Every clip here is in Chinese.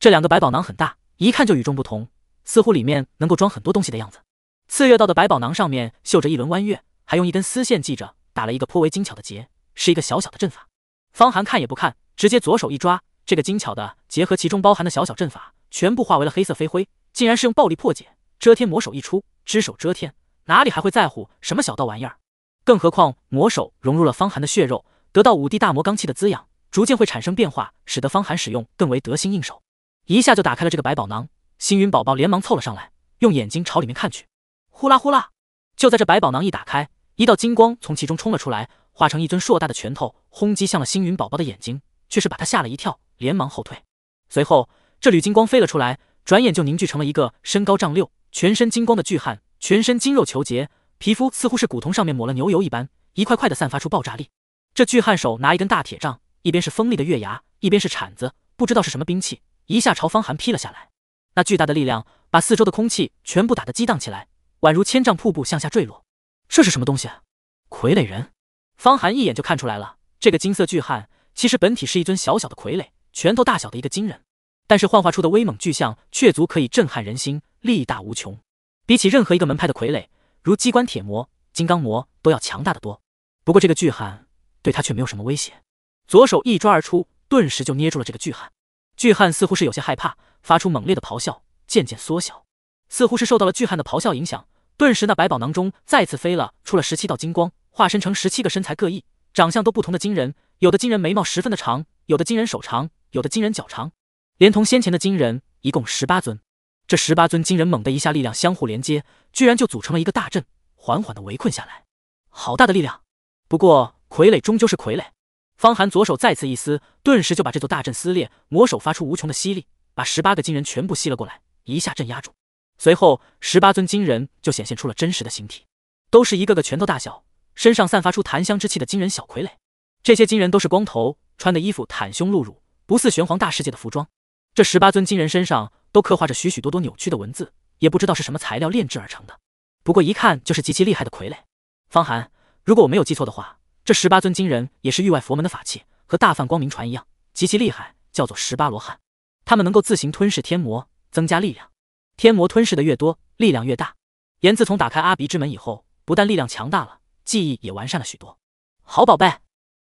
这两个百宝囊很大，一看就与众不同，似乎里面能够装很多东西的样子。次月道的百宝囊上面绣着一轮弯月，还用一根丝线系着，打了一个颇为精巧的结，是一个小小的阵法。方寒看也不看，直接左手一抓，这个精巧的结合其中包含的小小阵法，全部化为了黑色飞灰，竟然是用暴力破解。遮天魔手一出，只手遮天，哪里还会在乎什么小道玩意儿？更何况魔手融入了方寒的血肉，得到五帝大魔罡气的滋养，逐渐会产生变化，使得方寒使用更为得心应手。一下就打开了这个百宝囊，星云宝宝连忙凑了上来，用眼睛朝里面看去。呼啦呼啦，就在这百宝囊一打开，一道金光从其中冲了出来，化成一尊硕大的拳头，轰击向了星云宝宝的眼睛，却是把他吓了一跳，连忙后退。随后，这缕金光飞了出来，转眼就凝聚成了一个身高丈六、全身金光的巨汉，全身筋肉球结，皮肤似乎是古铜上面抹了牛油一般，一块块的散发出爆炸力。这巨汉手拿一根大铁杖，一边是锋利的月牙，一边是铲子，不知道是什么兵器。一下朝方寒劈了下来，那巨大的力量把四周的空气全部打得激荡起来，宛如千丈瀑布向下坠落。这是什么东西啊？傀儡人！方寒一眼就看出来了，这个金色巨汉其实本体是一尊小小的傀儡，拳头大小的一个金人，但是幻化出的威猛巨象却足可以震撼人心，力大无穷。比起任何一个门派的傀儡，如机关铁魔、金刚魔都要强大的多。不过这个巨汉对他却没有什么威胁。左手一抓而出，顿时就捏住了这个巨汉。巨汉似乎是有些害怕，发出猛烈的咆哮，渐渐缩小。似乎是受到了巨汉的咆哮影响，顿时那百宝囊中再次飞了出了十七道金光，化身成十七个身材各异、长相都不同的金人。有的金人眉毛十分的长，有的金人手长，有的金人脚长。连同先前的金人，一共十八尊。这十八尊金人猛的一下，力量相互连接，居然就组成了一个大阵，缓缓的围困下来。好大的力量！不过傀儡终究是傀儡。方寒左手再次一撕，顿时就把这座大阵撕裂。魔手发出无穷的吸力，把十八个金人全部吸了过来，一下镇压住。随后，十八尊金人就显现出了真实的形体，都是一个个拳头大小，身上散发出檀香之气的金人小傀儡。这些金人都是光头，穿的衣服袒胸露乳，不似玄黄大世界的服装。这十八尊金人身上都刻画着许许多多扭曲的文字，也不知道是什么材料炼制而成的。不过一看就是极其厉害的傀儡。方寒，如果我没有记错的话。这十八尊金人也是域外佛门的法器，和大梵光明船一样，极其厉害，叫做十八罗汉。他们能够自行吞噬天魔，增加力量。天魔吞噬的越多，力量越大。炎自从打开阿鼻之门以后，不但力量强大了，记忆也完善了许多。好宝贝，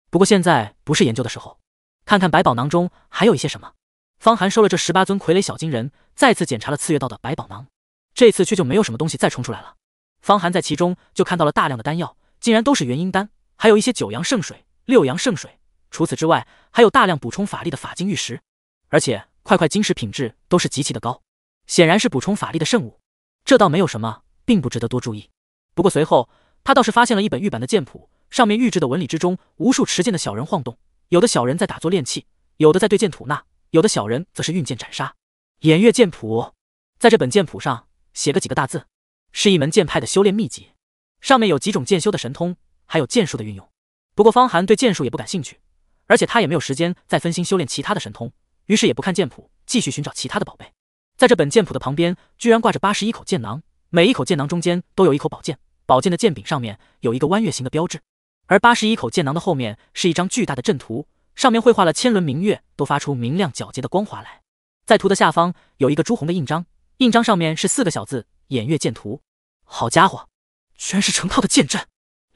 不过现在不是研究的时候，看看百宝囊中还有一些什么。方寒收了这十八尊傀儡小金人，再次检查了次月道的百宝囊，这次却就没有什么东西再冲出来了。方寒在其中就看到了大量的丹药，竟然都是元婴丹。还有一些九阳圣水、六阳圣水，除此之外，还有大量补充法力的法金玉石，而且块块金石品质都是极其的高，显然是补充法力的圣物。这倒没有什么，并不值得多注意。不过随后，他倒是发现了一本玉版的剑谱，上面玉制的纹理之中，无数持剑的小人晃动，有的小人在打坐练气，有的在对剑吐纳，有的小人则是运剑斩杀。偃月剑谱，在这本剑谱上写个几个大字，是一门剑派的修炼秘籍，上面有几种剑修的神通。还有剑术的运用，不过方寒对剑术也不感兴趣，而且他也没有时间再分心修炼其他的神通，于是也不看剑谱，继续寻找其他的宝贝。在这本剑谱的旁边，居然挂着八十一口剑囊，每一口剑囊中间都有一口宝剑，宝剑的剑柄上面有一个弯月形的标志。而八十一口剑囊的后面是一张巨大的阵图，上面绘画了千轮明月，都发出明亮皎洁的光华来。在图的下方有一个朱红的印章，印章上面是四个小字“偃月剑图”。好家伙，居然是成套的剑阵！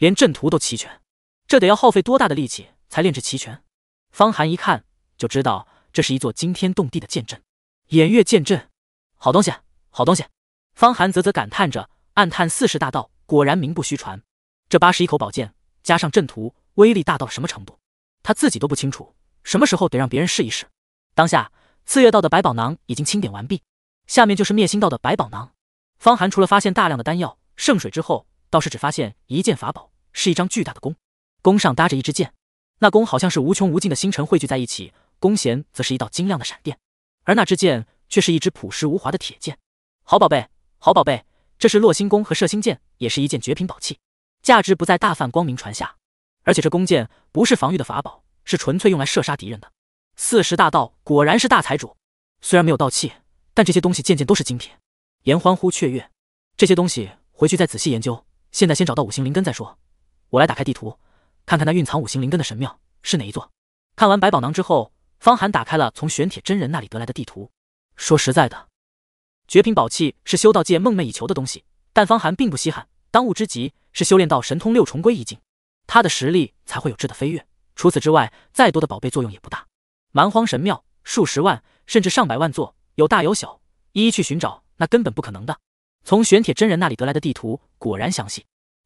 连阵图都齐全，这得要耗费多大的力气才炼制齐全？方寒一看就知道，这是一座惊天动地的剑阵——偃月剑阵。好东西，好东西！方寒啧啧感叹着，暗叹四十大盗果然名不虚传。这八十一口宝剑加上阵图，威力大到了什么程度，他自己都不清楚。什么时候得让别人试一试？当下，四月道的百宝囊已经清点完毕，下面就是灭心道的百宝囊。方寒除了发现大量的丹药、圣水之后，倒是只发现一件法宝。是一张巨大的弓，弓上搭着一支箭。那弓好像是无穷无尽的星辰汇聚在一起，弓弦则是一道晶亮的闪电，而那支箭却是一支朴实无华的铁箭。好宝贝，好宝贝，这是落星弓和射星箭，也是一件绝品宝器，价值不在大范光明传下。而且这弓箭不是防御的法宝，是纯粹用来射杀敌人的。四十大盗果然是大财主，虽然没有盗器，但这些东西件件都是精品。言欢呼雀跃，这些东西回去再仔细研究，现在先找到五行灵根再说。我来打开地图，看看那蕴藏五行灵根的神庙是哪一座。看完百宝囊之后，方寒打开了从玄铁真人那里得来的地图。说实在的，绝品宝器是修道界梦寐以求的东西，但方寒并不稀罕。当务之急是修炼到神通六重归一境，他的实力才会有质的飞跃。除此之外，再多的宝贝作用也不大。蛮荒神庙数十万甚至上百万座，有大有小，一一去寻找那根本不可能的。从玄铁真人那里得来的地图果然详细。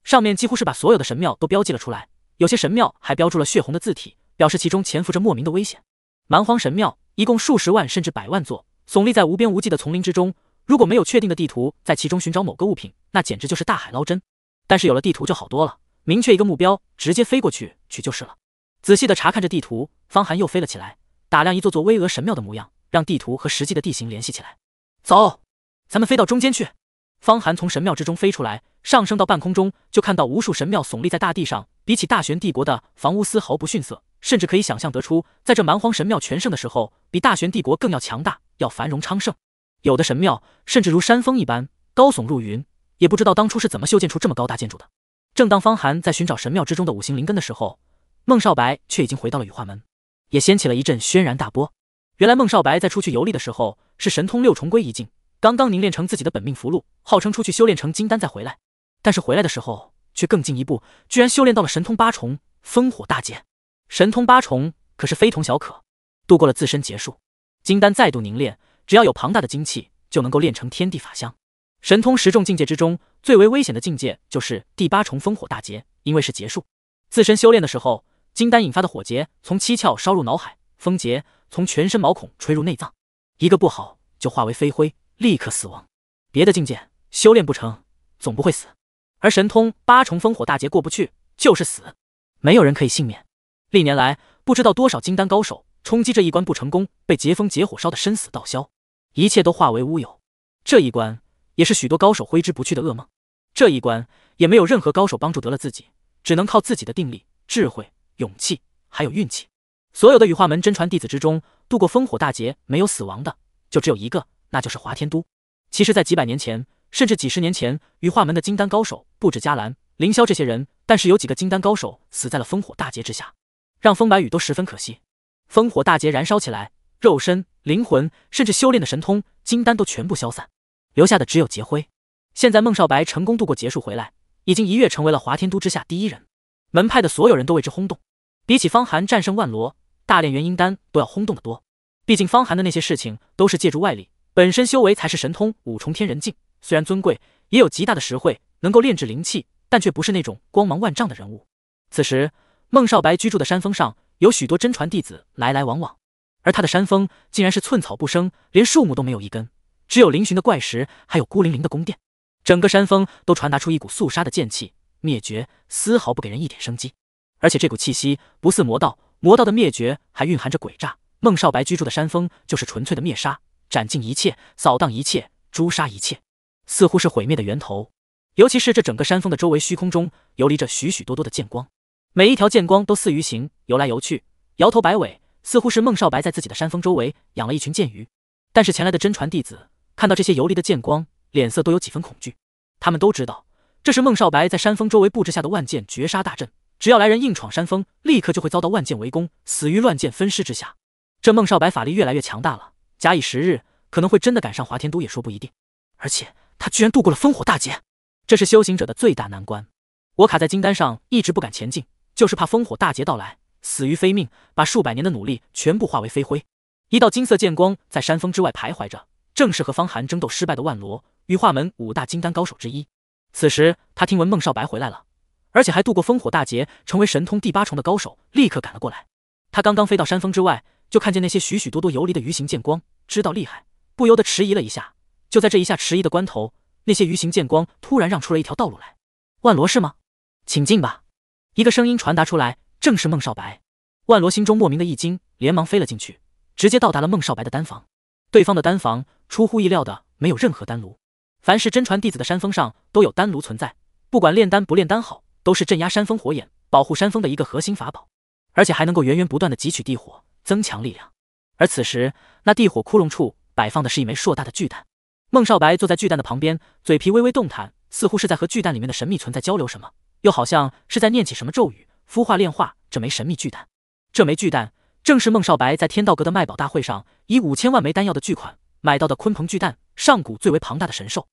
上面几乎是把所有的神庙都标记了出来，有些神庙还标注了血红的字体，表示其中潜伏着莫名的危险。蛮荒神庙一共数十万甚至百万座，耸立在无边无际的丛林之中。如果没有确定的地图，在其中寻找某个物品，那简直就是大海捞针。但是有了地图就好多了，明确一个目标，直接飞过去取就是了。仔细的查看着地图，方寒又飞了起来，打量一座座巍峨神庙的模样，让地图和实际的地形联系起来。走，咱们飞到中间去。方寒从神庙之中飞出来，上升到半空中，就看到无数神庙耸立在大地上，比起大玄帝国的房屋丝毫不逊色，甚至可以想象得出，在这蛮荒神庙全盛的时候，比大玄帝国更要强大，要繁荣昌盛。有的神庙甚至如山峰一般高耸入云，也不知道当初是怎么修建出这么高大建筑的。正当方寒在寻找神庙之中的五行灵根的时候，孟少白却已经回到了羽化门，也掀起了一阵轩然大波。原来孟少白在出去游历的时候，是神通六重归一境。刚刚凝练成自己的本命符箓，号称出去修炼成金丹再回来，但是回来的时候却更进一步，居然修炼到了神通八重，烽火大劫。神通八重可是非同小可，度过了自身劫数，金丹再度凝练，只要有庞大的精气，就能够练成天地法相。神通十重境界之中，最为危险的境界就是第八重烽火大劫，因为是劫数。自身修炼的时候，金丹引发的火劫从七窍烧入脑海，风劫从全身毛孔吹入内脏，一个不好就化为飞灰。立刻死亡，别的境界修炼不成，总不会死；而神通八重烽火大劫过不去，就是死，没有人可以幸免。历年来，不知道多少金丹高手冲击这一关不成功，被劫风劫火烧得生死道消，一切都化为乌有。这一关也是许多高手挥之不去的噩梦。这一关也没有任何高手帮助得了自己，只能靠自己的定力、智慧、勇气，还有运气。所有的羽化门真传弟子之中，度过烽火大劫没有死亡的，就只有一个。那就是华天都。其实，在几百年前，甚至几十年前，羽化门的金丹高手不止迦兰、凌霄这些人，但是有几个金丹高手死在了烽火大劫之下，让风白羽都十分可惜。烽火大劫燃烧起来，肉身、灵魂，甚至修炼的神通、金丹都全部消散，留下的只有劫灰。现在孟少白成功度过劫数回来，已经一跃成为了华天都之下第一人，门派的所有人都为之轰动。比起方寒战胜万罗、大炼元婴丹，都要轰动的多。毕竟方寒的那些事情都是借助外力。本身修为才是神通五重天人境，虽然尊贵，也有极大的实惠，能够炼制灵气，但却不是那种光芒万丈的人物。此时，孟少白居住的山峰上，有许多真传弟子来来往往，而他的山峰竟然是寸草不生，连树木都没有一根，只有嶙峋的怪石，还有孤零零的宫殿，整个山峰都传达出一股肃杀的剑气，灭绝，丝毫不给人一点生机。而且这股气息不似魔道，魔道的灭绝还蕴含着诡诈，孟少白居住的山峰就是纯粹的灭杀。斩尽一切，扫荡一切，诛杀一切，似乎是毁灭的源头。尤其是这整个山峰的周围虚空中游离着许许多多的剑光，每一条剑光都似鱼形游来游去，摇头摆尾，似乎是孟少白在自己的山峰周围养了一群剑鱼。但是前来的真传弟子看到这些游离的剑光，脸色都有几分恐惧。他们都知道这是孟少白在山峰周围布置下的万剑绝杀大阵，只要来人硬闯山峰，立刻就会遭到万剑围攻，死于乱剑分尸之下。这孟少白法力越来越强大了。假以时日，可能会真的赶上华天都，也说不一定。而且他居然度过了烽火大劫，这是修行者的最大难关。我卡在金丹上，一直不敢前进，就是怕烽火大劫到来，死于非命，把数百年的努力全部化为飞灰。一道金色剑光在山峰之外徘徊着，正是和方寒争斗失败的万罗，羽化门五大金丹高手之一。此时他听闻孟少白回来了，而且还度过烽火大劫，成为神通第八重的高手，立刻赶了过来。他刚刚飞到山峰之外。就看见那些许许多多游离的鱼形剑光，知道厉害，不由得迟疑了一下。就在这一下迟疑的关头，那些鱼形剑光突然让出了一条道路来。万罗是吗？请进吧。一个声音传达出来，正是孟少白。万罗心中莫名的一惊，连忙飞了进去，直接到达了孟少白的丹房。对方的丹房出乎意料的没有任何丹炉，凡是真传弟子的山峰上都有丹炉存在，不管炼丹不炼丹好，都是镇压山峰火眼、保护山峰的一个核心法宝，而且还能够源源不断的汲取地火。增强力量，而此时，那地火窟窿处摆放的是一枚硕大的巨蛋。孟少白坐在巨蛋的旁边，嘴皮微微动弹，似乎是在和巨蛋里面的神秘存在交流什么，又好像是在念起什么咒语，孵化炼化这枚神秘巨蛋。这枚巨蛋正是孟少白在天道阁的卖宝大会上，以五千万枚丹药的巨款买到的鲲鹏巨蛋，上古最为庞大的神兽，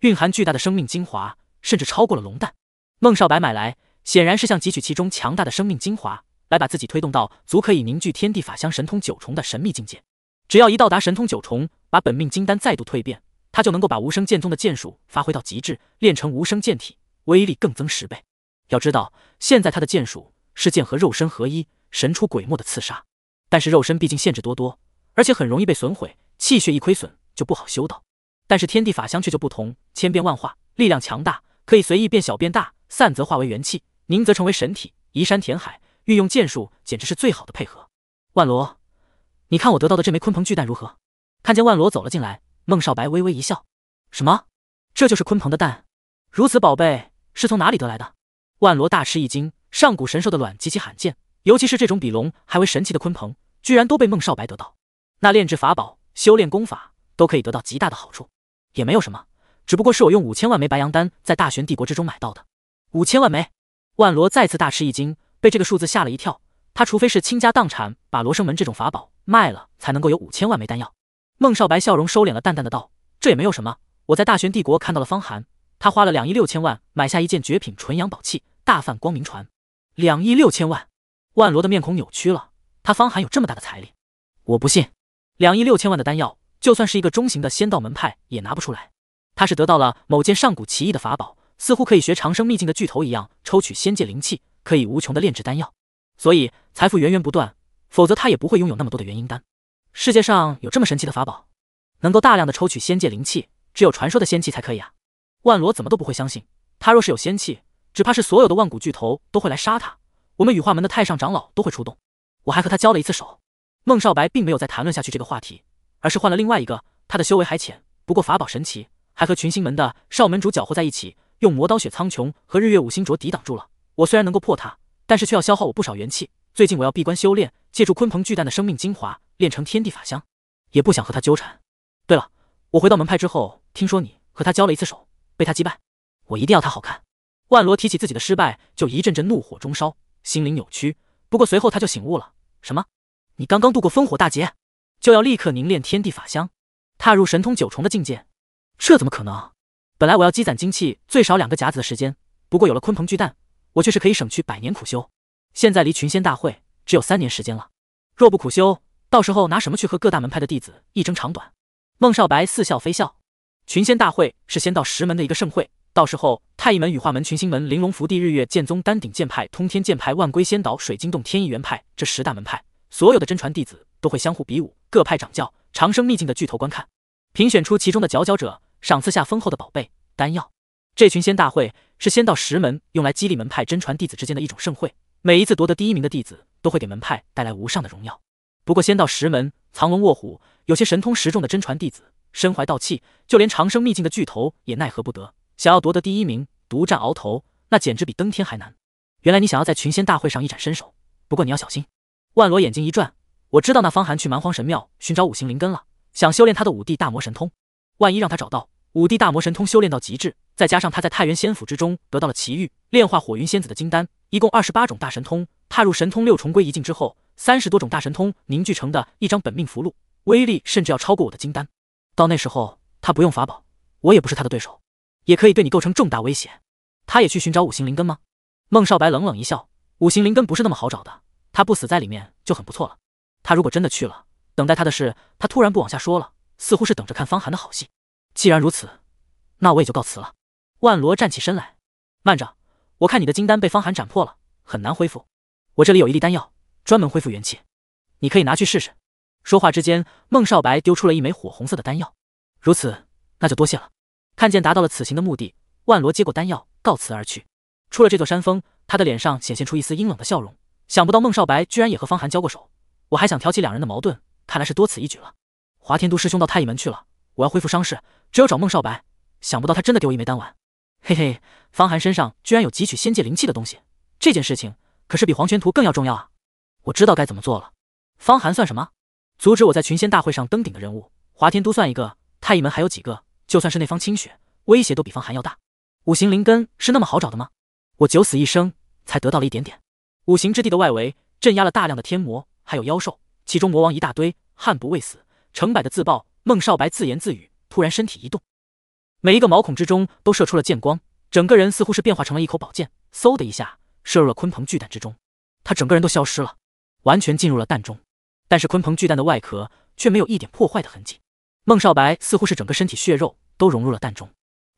蕴含巨大的生命精华，甚至超过了龙蛋。孟少白买来，显然是想汲取其中强大的生命精华。来把自己推动到足可以凝聚天地法相神通九重的神秘境界。只要一到达神通九重，把本命金丹再度蜕变，他就能够把无声剑宗的剑术发挥到极致，练成无声剑体，威力更增十倍。要知道，现在他的剑术是剑和肉身合一，神出鬼没的刺杀。但是肉身毕竟限制多多，而且很容易被损毁，气血一亏损就不好修道。但是天地法相却就不同，千变万化，力量强大，可以随意变小变大，散则化为元气，凝则成为神体，移山填海。运用剑术，简直是最好的配合。万罗，你看我得到的这枚鲲鹏巨蛋如何？看见万罗走了进来，孟少白微微一笑：“什么？这就是鲲鹏的蛋？如此宝贝是从哪里得来的？”万罗大吃一惊。上古神兽的卵极其罕见，尤其是这种比龙还为神奇的鲲鹏，居然都被孟少白得到。那炼制法宝、修炼功法都可以得到极大的好处。也没有什么，只不过是我用五千万枚白羊丹在大玄帝国之中买到的。五千万枚！万罗再次大吃一惊。被这个数字吓了一跳，他除非是倾家荡产把罗生门这种法宝卖了，才能够有五千万枚丹药。孟少白笑容收敛了，淡淡的道：“这也没有什么，我在大玄帝国看到了方寒，他花了两亿六千万买下一件绝品纯阳宝器大梵光明船。两亿六千万，万罗的面孔扭曲了，他方寒有这么大的财力，我不信。两亿六千万的丹药，就算是一个中型的仙道门派也拿不出来。他是得到了某件上古奇异的法宝，似乎可以学长生秘境的巨头一样抽取仙界灵气。”可以无穷的炼制丹药，所以财富源源不断。否则他也不会拥有那么多的元婴丹。世界上有这么神奇的法宝，能够大量的抽取仙界灵气，只有传说的仙气才可以啊！万罗怎么都不会相信，他若是有仙气，只怕是所有的万古巨头都会来杀他，我们羽化门的太上长老都会出动。我还和他交了一次手。孟少白并没有再谈论下去这个话题，而是换了另外一个。他的修为还浅，不过法宝神奇，还和群星门的少门主搅和在一起，用魔刀雪苍穹和日月五星镯抵挡住了。我虽然能够破它，但是却要消耗我不少元气。最近我要闭关修炼，借助鲲鹏巨蛋的生命精华炼成天地法香，也不想和他纠缠。对了，我回到门派之后，听说你和他交了一次手，被他击败，我一定要他好看。万罗提起自己的失败，就一阵阵怒火中烧，心灵扭曲。不过随后他就醒悟了：什么？你刚刚度过烽火大劫，就要立刻凝练天地法香，踏入神通九重的境界？这怎么可能？本来我要积攒精气最少两个甲子的时间，不过有了鲲鹏巨蛋。我却是可以省去百年苦修，现在离群仙大会只有三年时间了。若不苦修，到时候拿什么去和各大门派的弟子一争长短？孟少白似笑非笑。群仙大会是仙道十门的一个盛会，到时候太乙门、羽化门、群星门、玲珑福地、日月剑宗、丹鼎剑派、通天剑派、万龟仙岛、水晶洞、天一元派这十大门派所有的真传弟子都会相互比武，各派掌教、长生秘境的巨头观看，评选出其中的佼佼者，赏赐下丰厚的宝贝、丹药。这群仙大会是仙道石门用来激励门派真传弟子之间的一种盛会。每一次夺得第一名的弟子，都会给门派带来无上的荣耀。不过，仙道石门藏龙卧虎，有些神通十重的真传弟子，身怀道气，就连长生秘境的巨头也奈何不得。想要夺得第一名，独占鳌头，那简直比登天还难。原来你想要在群仙大会上一展身手，不过你要小心。万罗眼睛一转，我知道那方寒去蛮荒神庙寻找五行灵根了，想修炼他的五帝大魔神通。万一让他找到。五帝大魔神通修炼到极致，再加上他在太原仙府之中得到了奇遇，炼化火云仙子的金丹，一共二十八种大神通，踏入神通六重归一境之后，三十多种大神通凝聚成的一张本命符箓，威力甚至要超过我的金丹。到那时候，他不用法宝，我也不是他的对手，也可以对你构成重大威胁。他也去寻找五行灵根吗？孟少白冷冷一笑，五行灵根不是那么好找的，他不死在里面就很不错了。他如果真的去了，等待他的事……他突然不往下说了，似乎是等着看方寒的好戏。既然如此，那我也就告辞了。万罗站起身来，慢着，我看你的金丹被方寒斩破了，很难恢复。我这里有一粒丹药，专门恢复元气，你可以拿去试试。说话之间，孟少白丢出了一枚火红色的丹药。如此，那就多谢了。看见达到了此行的目的，万罗接过丹药，告辞而去。出了这座山峰，他的脸上显现出一丝阴冷的笑容。想不到孟少白居然也和方寒交过手，我还想挑起两人的矛盾，看来是多此一举了。华天都师兄到太乙门去了。我要恢复伤势，只有找孟少白。想不到他真的给我一枚丹丸。嘿嘿，方寒身上居然有汲取仙界灵气的东西，这件事情可是比黄泉图更要重要啊！我知道该怎么做了。方寒算什么？阻止我在群仙大会上登顶的人物，华天都算一个，太乙门还有几个。就算是那方清雪，威胁都比方寒要大。五行灵根是那么好找的吗？我九死一生才得到了一点点。五行之地的外围，镇压了大量的天魔，还有妖兽，其中魔王一大堆，悍不畏死，成百的自爆。孟少白自言自语，突然身体一动，每一个毛孔之中都射出了剑光，整个人似乎是变化成了一口宝剑，嗖的一下射入了鲲鹏巨蛋之中。他整个人都消失了，完全进入了蛋中。但是鲲鹏巨蛋的外壳却没有一点破坏的痕迹。孟少白似乎是整个身体血肉都融入了蛋中，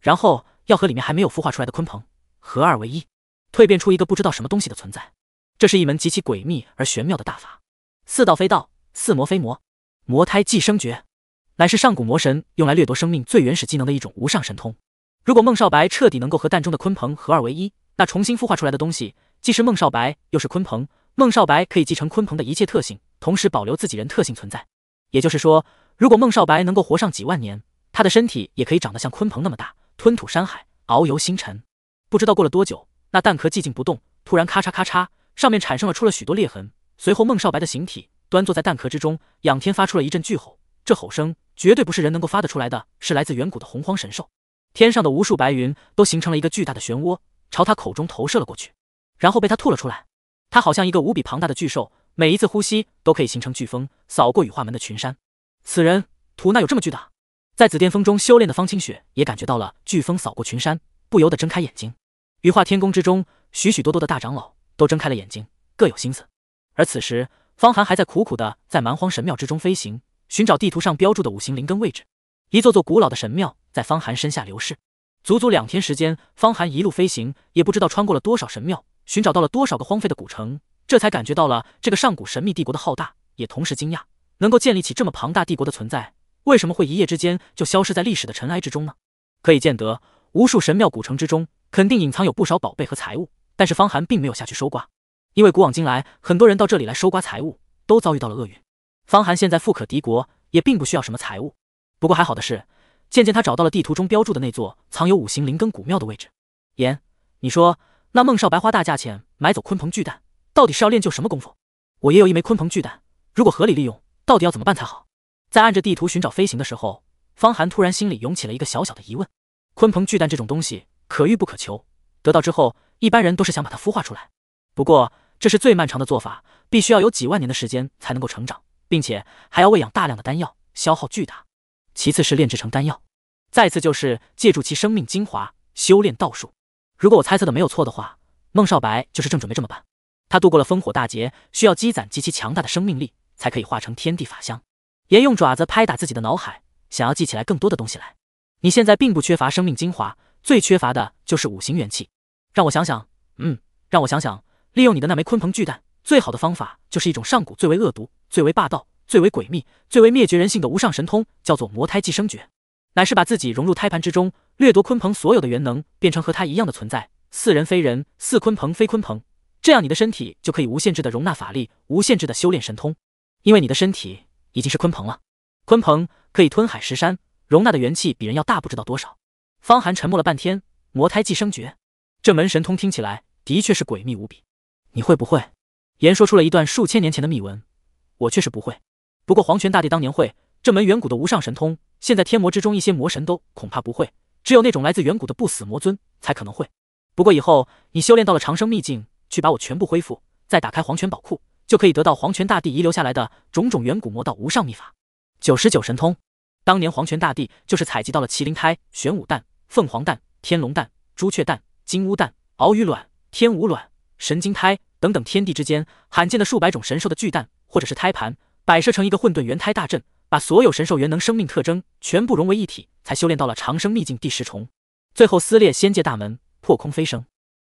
然后要和里面还没有孵化出来的鲲鹏合二为一，蜕变出一个不知道什么东西的存在。这是一门极其诡秘而玄妙的大法，似道非道，似魔非魔，魔胎寄生诀。乃是上古魔神用来掠夺生命最原始技能的一种无上神通。如果孟少白彻底能够和蛋中的鲲鹏合二为一，那重新孵化出来的东西既是孟少白又是鲲鹏。孟少白可以继承鲲鹏的一切特性，同时保留自己人特性存在。也就是说，如果孟少白能够活上几万年，他的身体也可以长得像鲲鹏那么大，吞吐山海，遨游星辰。不知道过了多久，那蛋壳寂静不动，突然咔嚓咔嚓，上面产生了出了许多裂痕。随后，孟少白的形体端坐在蛋壳之中，仰天发出了一阵巨吼。这吼声绝对不是人能够发得出来的，是来自远古的洪荒神兽。天上的无数白云都形成了一个巨大的漩涡，朝他口中投射了过去，然后被他吐了出来。他好像一个无比庞大的巨兽，每一次呼吸都可以形成飓风，扫过羽化门的群山。此人吐纳有这么巨大？在紫电峰中修炼的方清雪也感觉到了飓风扫过群山，不由得睁开眼睛。羽化天宫之中，许许多多的大长老都睁开了眼睛，各有心思。而此时，方寒还在苦苦的在蛮荒神庙之中飞行。寻找地图上标注的五行灵根位置，一座座古老的神庙在方寒身下流逝，足足两天时间，方寒一路飞行，也不知道穿过了多少神庙，寻找到了多少个荒废的古城，这才感觉到了这个上古神秘帝国的浩大，也同时惊讶，能够建立起这么庞大帝国的存在，为什么会一夜之间就消失在历史的尘埃之中呢？可以见得，无数神庙古城之中，肯定隐藏有不少宝贝和财物，但是方寒并没有下去收刮，因为古往今来，很多人到这里来收刮财物，都遭遇到了厄运。方寒现在富可敌国，也并不需要什么财物。不过还好的是，渐渐他找到了地图中标注的那座藏有五行灵根古庙的位置。言，你说那孟少白花大价钱买走鲲鹏巨蛋，到底是要练就什么功夫？我也有一枚鲲鹏巨蛋，如果合理利用，到底要怎么办才好？在按着地图寻找飞行的时候，方寒突然心里涌起了一个小小的疑问：鲲鹏巨蛋这种东西可遇不可求，得到之后，一般人都是想把它孵化出来。不过这是最漫长的做法，必须要有几万年的时间才能够成长。并且还要喂养大量的丹药，消耗巨大。其次是炼制成丹药，再次就是借助其生命精华修炼道术。如果我猜测的没有错的话，孟少白就是正准备这么办。他度过了烽火大劫，需要积攒极其强大的生命力，才可以化成天地法相。严用爪子拍打自己的脑海，想要记起来更多的东西来。你现在并不缺乏生命精华，最缺乏的就是五行元气。让我想想，嗯，让我想想，利用你的那枚鲲鹏巨蛋。最好的方法就是一种上古最为恶毒、最为霸道、最为诡秘、最为灭绝人性的无上神通，叫做魔胎寄生诀，乃是把自己融入胎盘之中，掠夺鲲鹏所有的元能，变成和他一样的存在，似人非人，似鲲鹏非鲲鹏，这样你的身体就可以无限制的容纳法力，无限制的修炼神通，因为你的身体已经是鲲鹏了。鲲鹏可以吞海食山，容纳的元气比人要大不知道多少。方寒沉默了半天，魔胎寄生诀这门神通听起来的确是诡秘无比，你会不会？言说出了一段数千年前的秘文，我却是不会。不过黄泉大帝当年会这门远古的无上神通，现在天魔之中一些魔神都恐怕不会，只有那种来自远古的不死魔尊才可能会。不过以后你修炼到了长生秘境，去把我全部恢复，再打开黄泉宝库，就可以得到黄泉大帝遗留下来的种种远古魔道无上秘法，九十九神通。当年黄泉大帝就是采集到了麒麟胎、玄武蛋、凤凰蛋、天龙蛋、朱雀蛋、金乌蛋、鳌鱼卵、天无卵、神经胎。等等，天地之间罕见的数百种神兽的巨蛋或者是胎盘，摆设成一个混沌元胎大阵，把所有神兽元能生命特征全部融为一体，才修炼到了长生秘境第十重，最后撕裂仙界大门，破空飞升。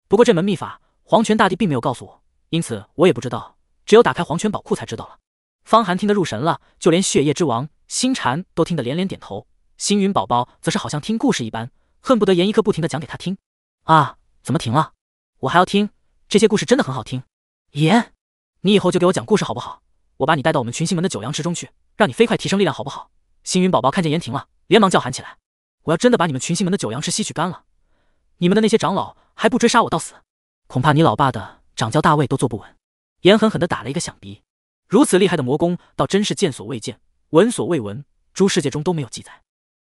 不过这门秘法，黄泉大帝并没有告诉我，因此我也不知道，只有打开黄泉宝库才知道了。方寒听得入神了，就连血液之王星蟾都听得连连点头，星云宝宝则是好像听故事一般，恨不得严一刻不停的讲给他听。啊，怎么停了？我还要听，这些故事真的很好听。言，你以后就给我讲故事好不好？我把你带到我们群星门的九阳池中去，让你飞快提升力量好不好？星云宝宝看见言停了，连忙叫喊起来。我要真的把你们群星门的九阳池吸取干了，你们的那些长老还不追杀我到死？恐怕你老爸的掌教大位都坐不稳。严狠狠地打了一个响鼻。如此厉害的魔功，倒真是见所未见，闻所未闻，诸世界中都没有记载。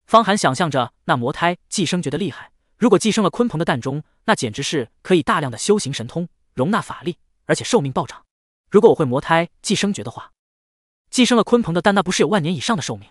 方寒想象着那魔胎寄生觉得厉害，如果寄生了鲲鹏的蛋中，那简直是可以大量的修行神通，容纳法力。而且寿命暴涨，如果我会魔胎寄生诀的话，寄生了鲲鹏的蛋，那不是有万年以上的寿命，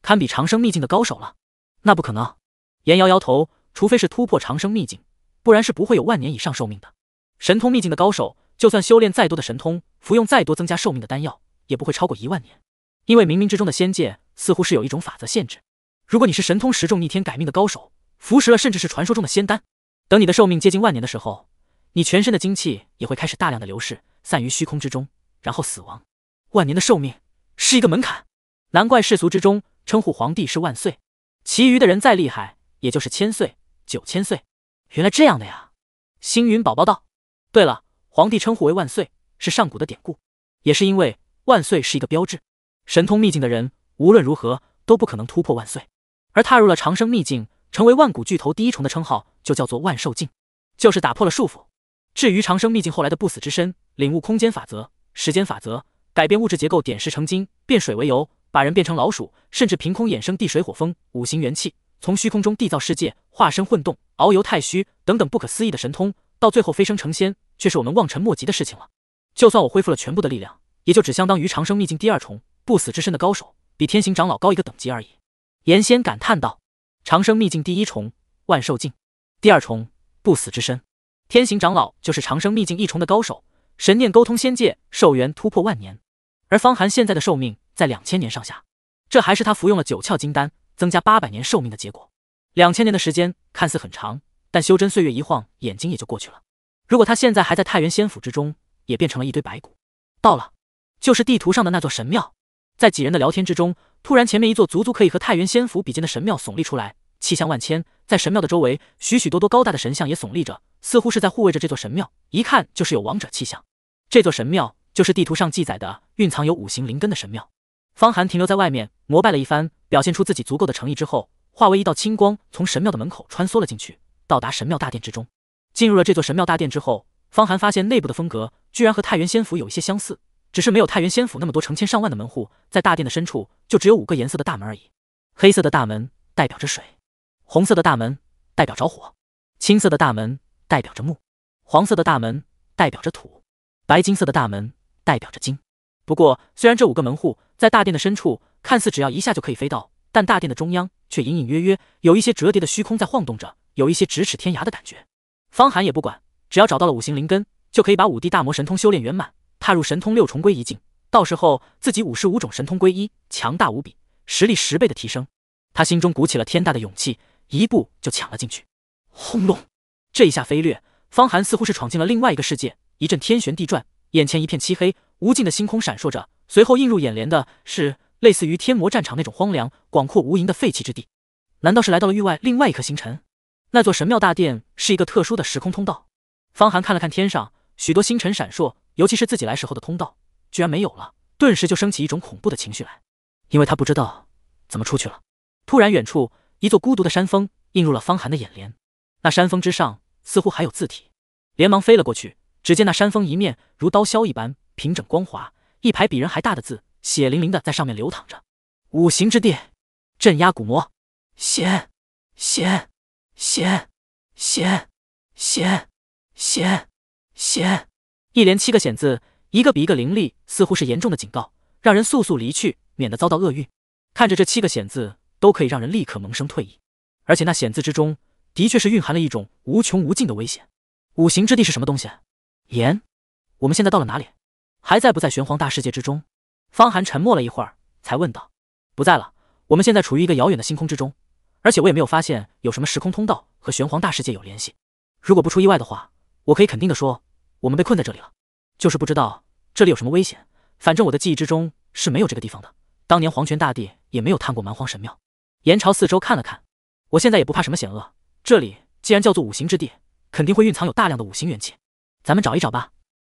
堪比长生秘境的高手了？那不可能！严摇摇头，除非是突破长生秘境，不然是不会有万年以上寿命的。神通秘境的高手，就算修炼再多的神通，服用再多增加寿命的丹药，也不会超过一万年。因为冥冥之中的仙界似乎是有一种法则限制，如果你是神通十重逆天改命的高手，服食了甚至是传说中的仙丹，等你的寿命接近万年的时候。你全身的精气也会开始大量的流逝，散于虚空之中，然后死亡。万年的寿命是一个门槛，难怪世俗之中称呼皇帝是万岁，其余的人再厉害，也就是千岁、九千岁。原来这样的呀！星云宝宝道：“对了，皇帝称呼为万岁，是上古的典故，也是因为万岁是一个标志。神通秘境的人无论如何都不可能突破万岁，而踏入了长生秘境，成为万古巨头第一重的称号就叫做万寿境，就是打破了束缚。”至于长生秘境后来的不死之身，领悟空间法则、时间法则，改变物质结构，点石成金，变水为油，把人变成老鼠，甚至凭空衍生地水火风五行元气，从虚空中缔造世界，化身混动，遨游太虚，等等不可思议的神通，到最后飞升成仙，却是我们望尘莫及的事情了。就算我恢复了全部的力量，也就只相当于长生秘境第二重不死之身的高手，比天行长老高一个等级而已。岩仙感叹道：“长生秘境第一重万寿境，第二重不死之身。”天行长老就是长生秘境一重的高手，神念沟通仙界，寿元突破万年。而方寒现在的寿命在两千年上下，这还是他服用了九窍金丹，增加八百年寿命的结果。两千年的时间看似很长，但修真岁月一晃眼睛也就过去了。如果他现在还在太原仙府之中，也变成了一堆白骨。到了，就是地图上的那座神庙。在几人的聊天之中，突然前面一座足足可以和太原仙府比肩的神庙耸立出来，气象万千。在神庙的周围，许许多多高大的神像也耸立着。似乎是在护卫着这座神庙，一看就是有王者气象。这座神庙就是地图上记载的蕴藏有五行灵根的神庙。方寒停留在外面膜拜了一番，表现出自己足够的诚意之后，化为一道青光从神庙的门口穿梭了进去，到达神庙大殿之中。进入了这座神庙大殿之后，方寒发现内部的风格居然和太原仙府有一些相似，只是没有太原仙府那么多成千上万的门户，在大殿的深处就只有五个颜色的大门而已。黑色的大门代表着水，红色的大门代表着火，青色的大门。代表着木，黄色的大门代表着土，白金色的大门代表着金。不过，虽然这五个门户在大殿的深处，看似只要一下就可以飞到，但大殿的中央却隐隐约约有一些折叠的虚空在晃动着，有一些咫尺天涯的感觉。方寒也不管，只要找到了五行灵根，就可以把五帝大魔神通修炼圆满，踏入神通六重归一境。到时候自己五十五种神通归一，强大无比，实力十倍的提升。他心中鼓起了天大的勇气，一步就抢了进去。轰隆！这一下飞掠，方寒似乎是闯进了另外一个世界，一阵天旋地转，眼前一片漆黑，无尽的星空闪烁着。随后映入眼帘的是类似于天魔战场那种荒凉、广阔无垠的废弃之地。难道是来到了域外另外一颗星辰？那座神庙大殿是一个特殊的时空通道。方寒看了看天上，许多星辰闪烁，尤其是自己来时候的通道，居然没有了，顿时就升起一种恐怖的情绪来，因为他不知道怎么出去了。突然，远处一座孤独的山峰映入了方寒的眼帘。那山峰之上似乎还有字体，连忙飞了过去。只见那山峰一面如刀削一般平整光滑，一排比人还大的字，血淋淋的在上面流淌着。五行之地，镇压古魔，险险险险险险险，一连七个险字，一个比一个凌厉，似乎是严重的警告，让人速速离去，免得遭到厄运。看着这七个险字，都可以让人立刻萌生退意。而且那险字之中。的确是蕴含了一种无穷无尽的危险。五行之地是什么东西？炎，我们现在到了哪里？还在不在玄黄大世界之中？方寒沉默了一会儿，才问道：“不在了，我们现在处于一个遥远的星空之中，而且我也没有发现有什么时空通道和玄黄大世界有联系。如果不出意外的话，我可以肯定的说，我们被困在这里了。就是不知道这里有什么危险，反正我的记忆之中是没有这个地方的。当年黄泉大帝也没有探过蛮荒神庙。”炎朝四周看了看，我现在也不怕什么险恶。这里既然叫做五行之地，肯定会蕴藏有大量的五行元气，咱们找一找吧。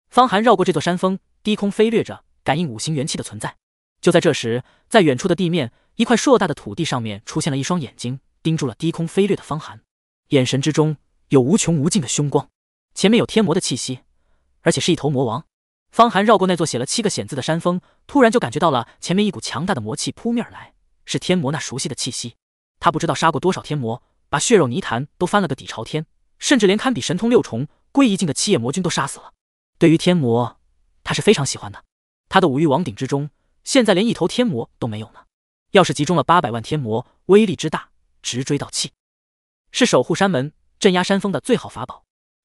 方寒绕过这座山峰，低空飞掠着感应五行元气的存在。就在这时，在远处的地面一块硕大的土地上面，出现了一双眼睛，盯住了低空飞掠的方寒，眼神之中有无穷无尽的凶光。前面有天魔的气息，而且是一头魔王。方寒绕过那座写了七个险字的山峰，突然就感觉到了前面一股强大的魔气扑面而来，是天魔那熟悉的气息。他不知道杀过多少天魔。把血肉泥潭都翻了个底朝天，甚至连堪比神通六重归一境的七夜魔君都杀死了。对于天魔，他是非常喜欢的。他的五域王鼎之中，现在连一头天魔都没有呢。要是集中了八百万天魔，威力之大，直追到气，是守护山门、镇压山峰的最好法宝，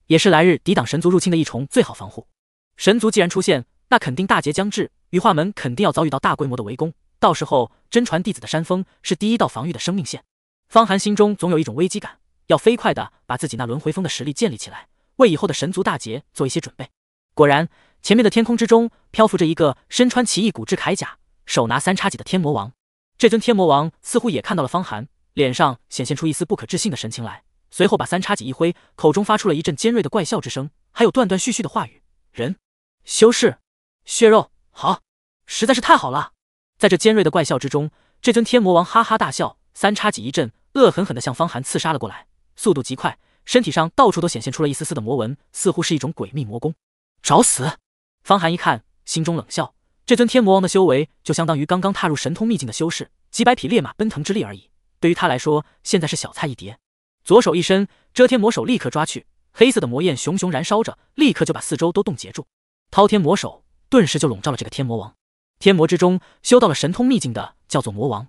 也是来日抵挡神族入侵的一重最好防护。神族既然出现，那肯定大劫将至，羽化门肯定要遭遇到大规模的围攻。到时候，真传弟子的山峰是第一道防御的生命线。方寒心中总有一种危机感，要飞快的把自己那轮回风的实力建立起来，为以后的神族大劫做一些准备。果然，前面的天空之中漂浮着一个身穿奇异骨质铠甲、手拿三叉戟的天魔王。这尊天魔王似乎也看到了方寒，脸上显现出一丝不可置信的神情来，随后把三叉戟一挥，口中发出了一阵尖锐的怪笑之声，还有断断续续的话语：“人修士，血肉，好，实在是太好了！”在这尖锐的怪笑之中，这尊天魔王哈哈大笑。三叉戟一震，恶狠狠地向方寒刺杀了过来，速度极快，身体上到处都显现出了一丝丝的魔纹，似乎是一种诡秘魔功。找死！方寒一看，心中冷笑：这尊天魔王的修为，就相当于刚刚踏入神通秘境的修士，几百匹烈马奔腾之力而已。对于他来说，现在是小菜一碟。左手一伸，遮天魔手立刻抓去，黑色的魔焰熊熊燃烧着，立刻就把四周都冻结住。滔天魔手顿时就笼罩了这个天魔王。天魔之中，修到了神通秘境的，叫做魔王。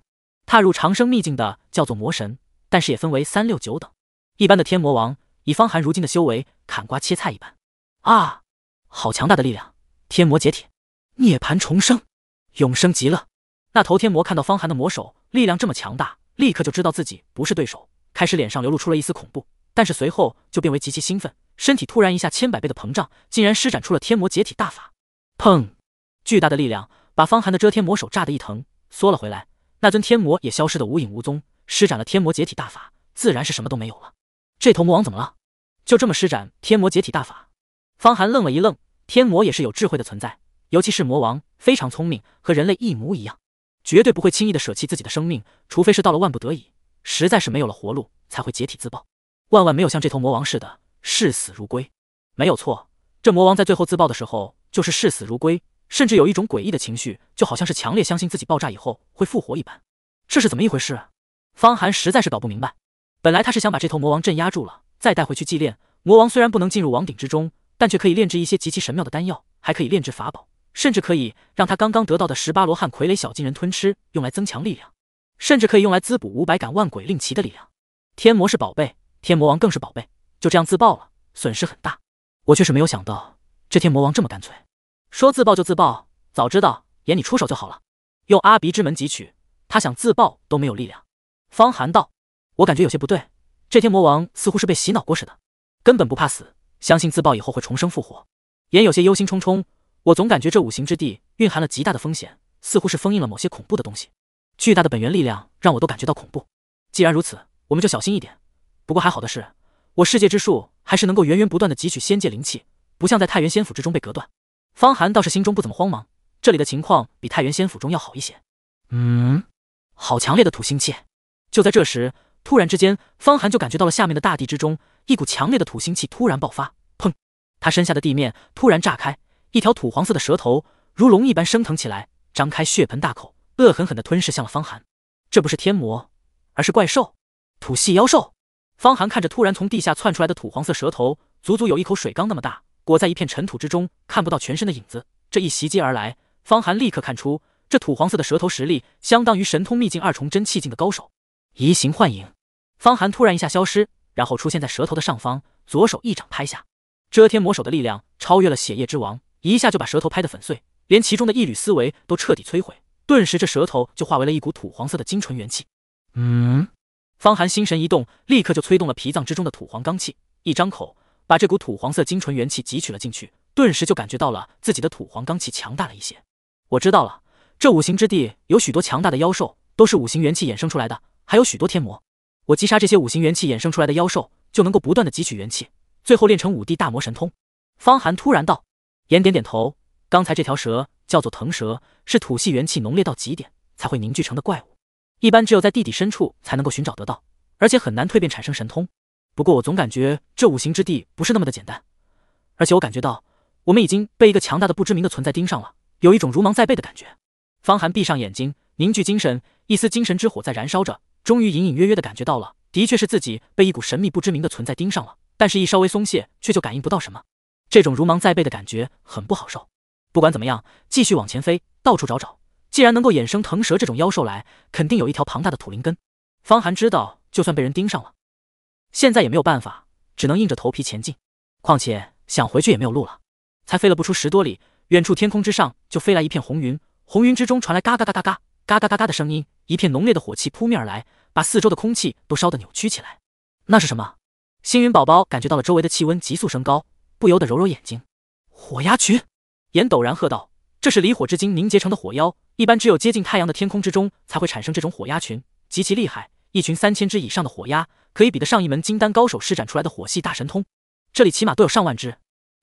踏入长生秘境的叫做魔神，但是也分为三六九等。一般的天魔王，以方寒如今的修为，砍瓜切菜一般。啊！好强大的力量！天魔解体，涅槃重生，永生极乐。那头天魔看到方寒的魔手力量这么强大，立刻就知道自己不是对手，开始脸上流露出了一丝恐怖，但是随后就变为极其兴奋，身体突然一下千百倍的膨胀，竟然施展出了天魔解体大法。砰！巨大的力量把方寒的遮天魔手炸得一疼，缩了回来。那尊天魔也消失的无影无踪，施展了天魔解体大法，自然是什么都没有了。这头魔王怎么了？就这么施展天魔解体大法？方寒愣了一愣，天魔也是有智慧的存在，尤其是魔王非常聪明，和人类一模一样，绝对不会轻易的舍弃自己的生命，除非是到了万不得已，实在是没有了活路才会解体自爆，万万没有像这头魔王似的视死如归。没有错，这魔王在最后自爆的时候就是视死如归。甚至有一种诡异的情绪，就好像是强烈相信自己爆炸以后会复活一般。这是怎么一回事？方寒实在是搞不明白。本来他是想把这头魔王镇压住了，再带回去祭炼。魔王虽然不能进入王鼎之中，但却可以炼制一些极其神妙的丹药，还可以炼制法宝，甚至可以让他刚刚得到的十八罗汉傀儡小金人吞吃，用来增强力量，甚至可以用来滋补五百杆万鬼令旗的力量。天魔是宝贝，天魔王更是宝贝，就这样自爆了，损失很大。我却是没有想到，这天魔王这么干脆。说自爆就自爆，早知道颜你出手就好了。用阿鼻之门汲取，他想自爆都没有力量。方寒道，我感觉有些不对，这天魔王似乎是被洗脑过似的，根本不怕死，相信自爆以后会重生复活。言有些忧心忡忡，我总感觉这五行之地蕴含了极大的风险，似乎是封印了某些恐怖的东西，巨大的本源力量让我都感觉到恐怖。既然如此，我们就小心一点。不过还好的是，我世界之树还是能够源源不断的汲取仙界灵气，不像在太原仙府之中被隔断。方寒倒是心中不怎么慌忙，这里的情况比太原仙府中要好一些。嗯，好强烈的土星气！就在这时，突然之间，方寒就感觉到了下面的大地之中，一股强烈的土星气突然爆发。砰！他身下的地面突然炸开，一条土黄色的蛇头如龙一般升腾起来，张开血盆大口，恶狠狠地吞噬向了方寒。这不是天魔，而是怪兽，土系妖兽。方寒看着突然从地下窜出来的土黄色蛇头，足足有一口水缸那么大。裹在一片尘土之中，看不到全身的影子。这一袭击而来，方寒立刻看出这土黄色的蛇头实力相当于神通秘境二重真气境的高手。移形换影，方寒突然一下消失，然后出现在蛇头的上方，左手一掌拍下，遮天魔手的力量超越了血液之王，一下就把蛇头拍得粉碎，连其中的一缕思维都彻底摧毁。顿时，这蛇头就化为了一股土黄色的精纯元气。嗯，方寒心神一动，立刻就催动了脾脏之中的土黄罡气，一张口。把这股土黄色精纯元气汲取了进去，顿时就感觉到了自己的土黄罡气强大了一些。我知道了，这五行之地有许多强大的妖兽，都是五行元气衍生出来的，还有许多天魔。我击杀这些五行元气衍生出来的妖兽，就能够不断的汲取元气，最后练成五帝大魔神通。方寒突然道。严点点头，刚才这条蛇叫做腾蛇，是土系元气浓烈到极点才会凝聚成的怪物，一般只有在地底深处才能够寻找得到，而且很难蜕变产生神通。不过我总感觉这五行之地不是那么的简单，而且我感觉到我们已经被一个强大的不知名的存在盯上了，有一种如芒在背的感觉。方寒闭上眼睛，凝聚精神，一丝精神之火在燃烧着，终于隐隐约约的感觉到了，的确是自己被一股神秘不知名的存在盯上了。但是一稍微松懈，却就感应不到什么，这种如芒在背的感觉很不好受。不管怎么样，继续往前飞，到处找找。既然能够衍生腾蛇这种妖兽来，肯定有一条庞大的土灵根。方寒知道，就算被人盯上了。现在也没有办法，只能硬着头皮前进。况且想回去也没有路了。才飞了不出十多里，远处天空之上就飞来一片红云，红云之中传来嘎嘎嘎嘎嘎嘎嘎嘎的声音，一片浓烈的火气扑面而来，把四周的空气都烧得扭曲起来。那是什么？星云宝宝感觉到了周围的气温急速升高，不由得揉揉眼睛。火鸦群！颜陡然喝道：“这是离火之精凝结成的火妖，一般只有接近太阳的天空之中才会产生这种火鸦群，极其厉害。”一群三千只以上的火鸦，可以比得上一门金丹高手施展出来的火系大神通。这里起码都有上万只。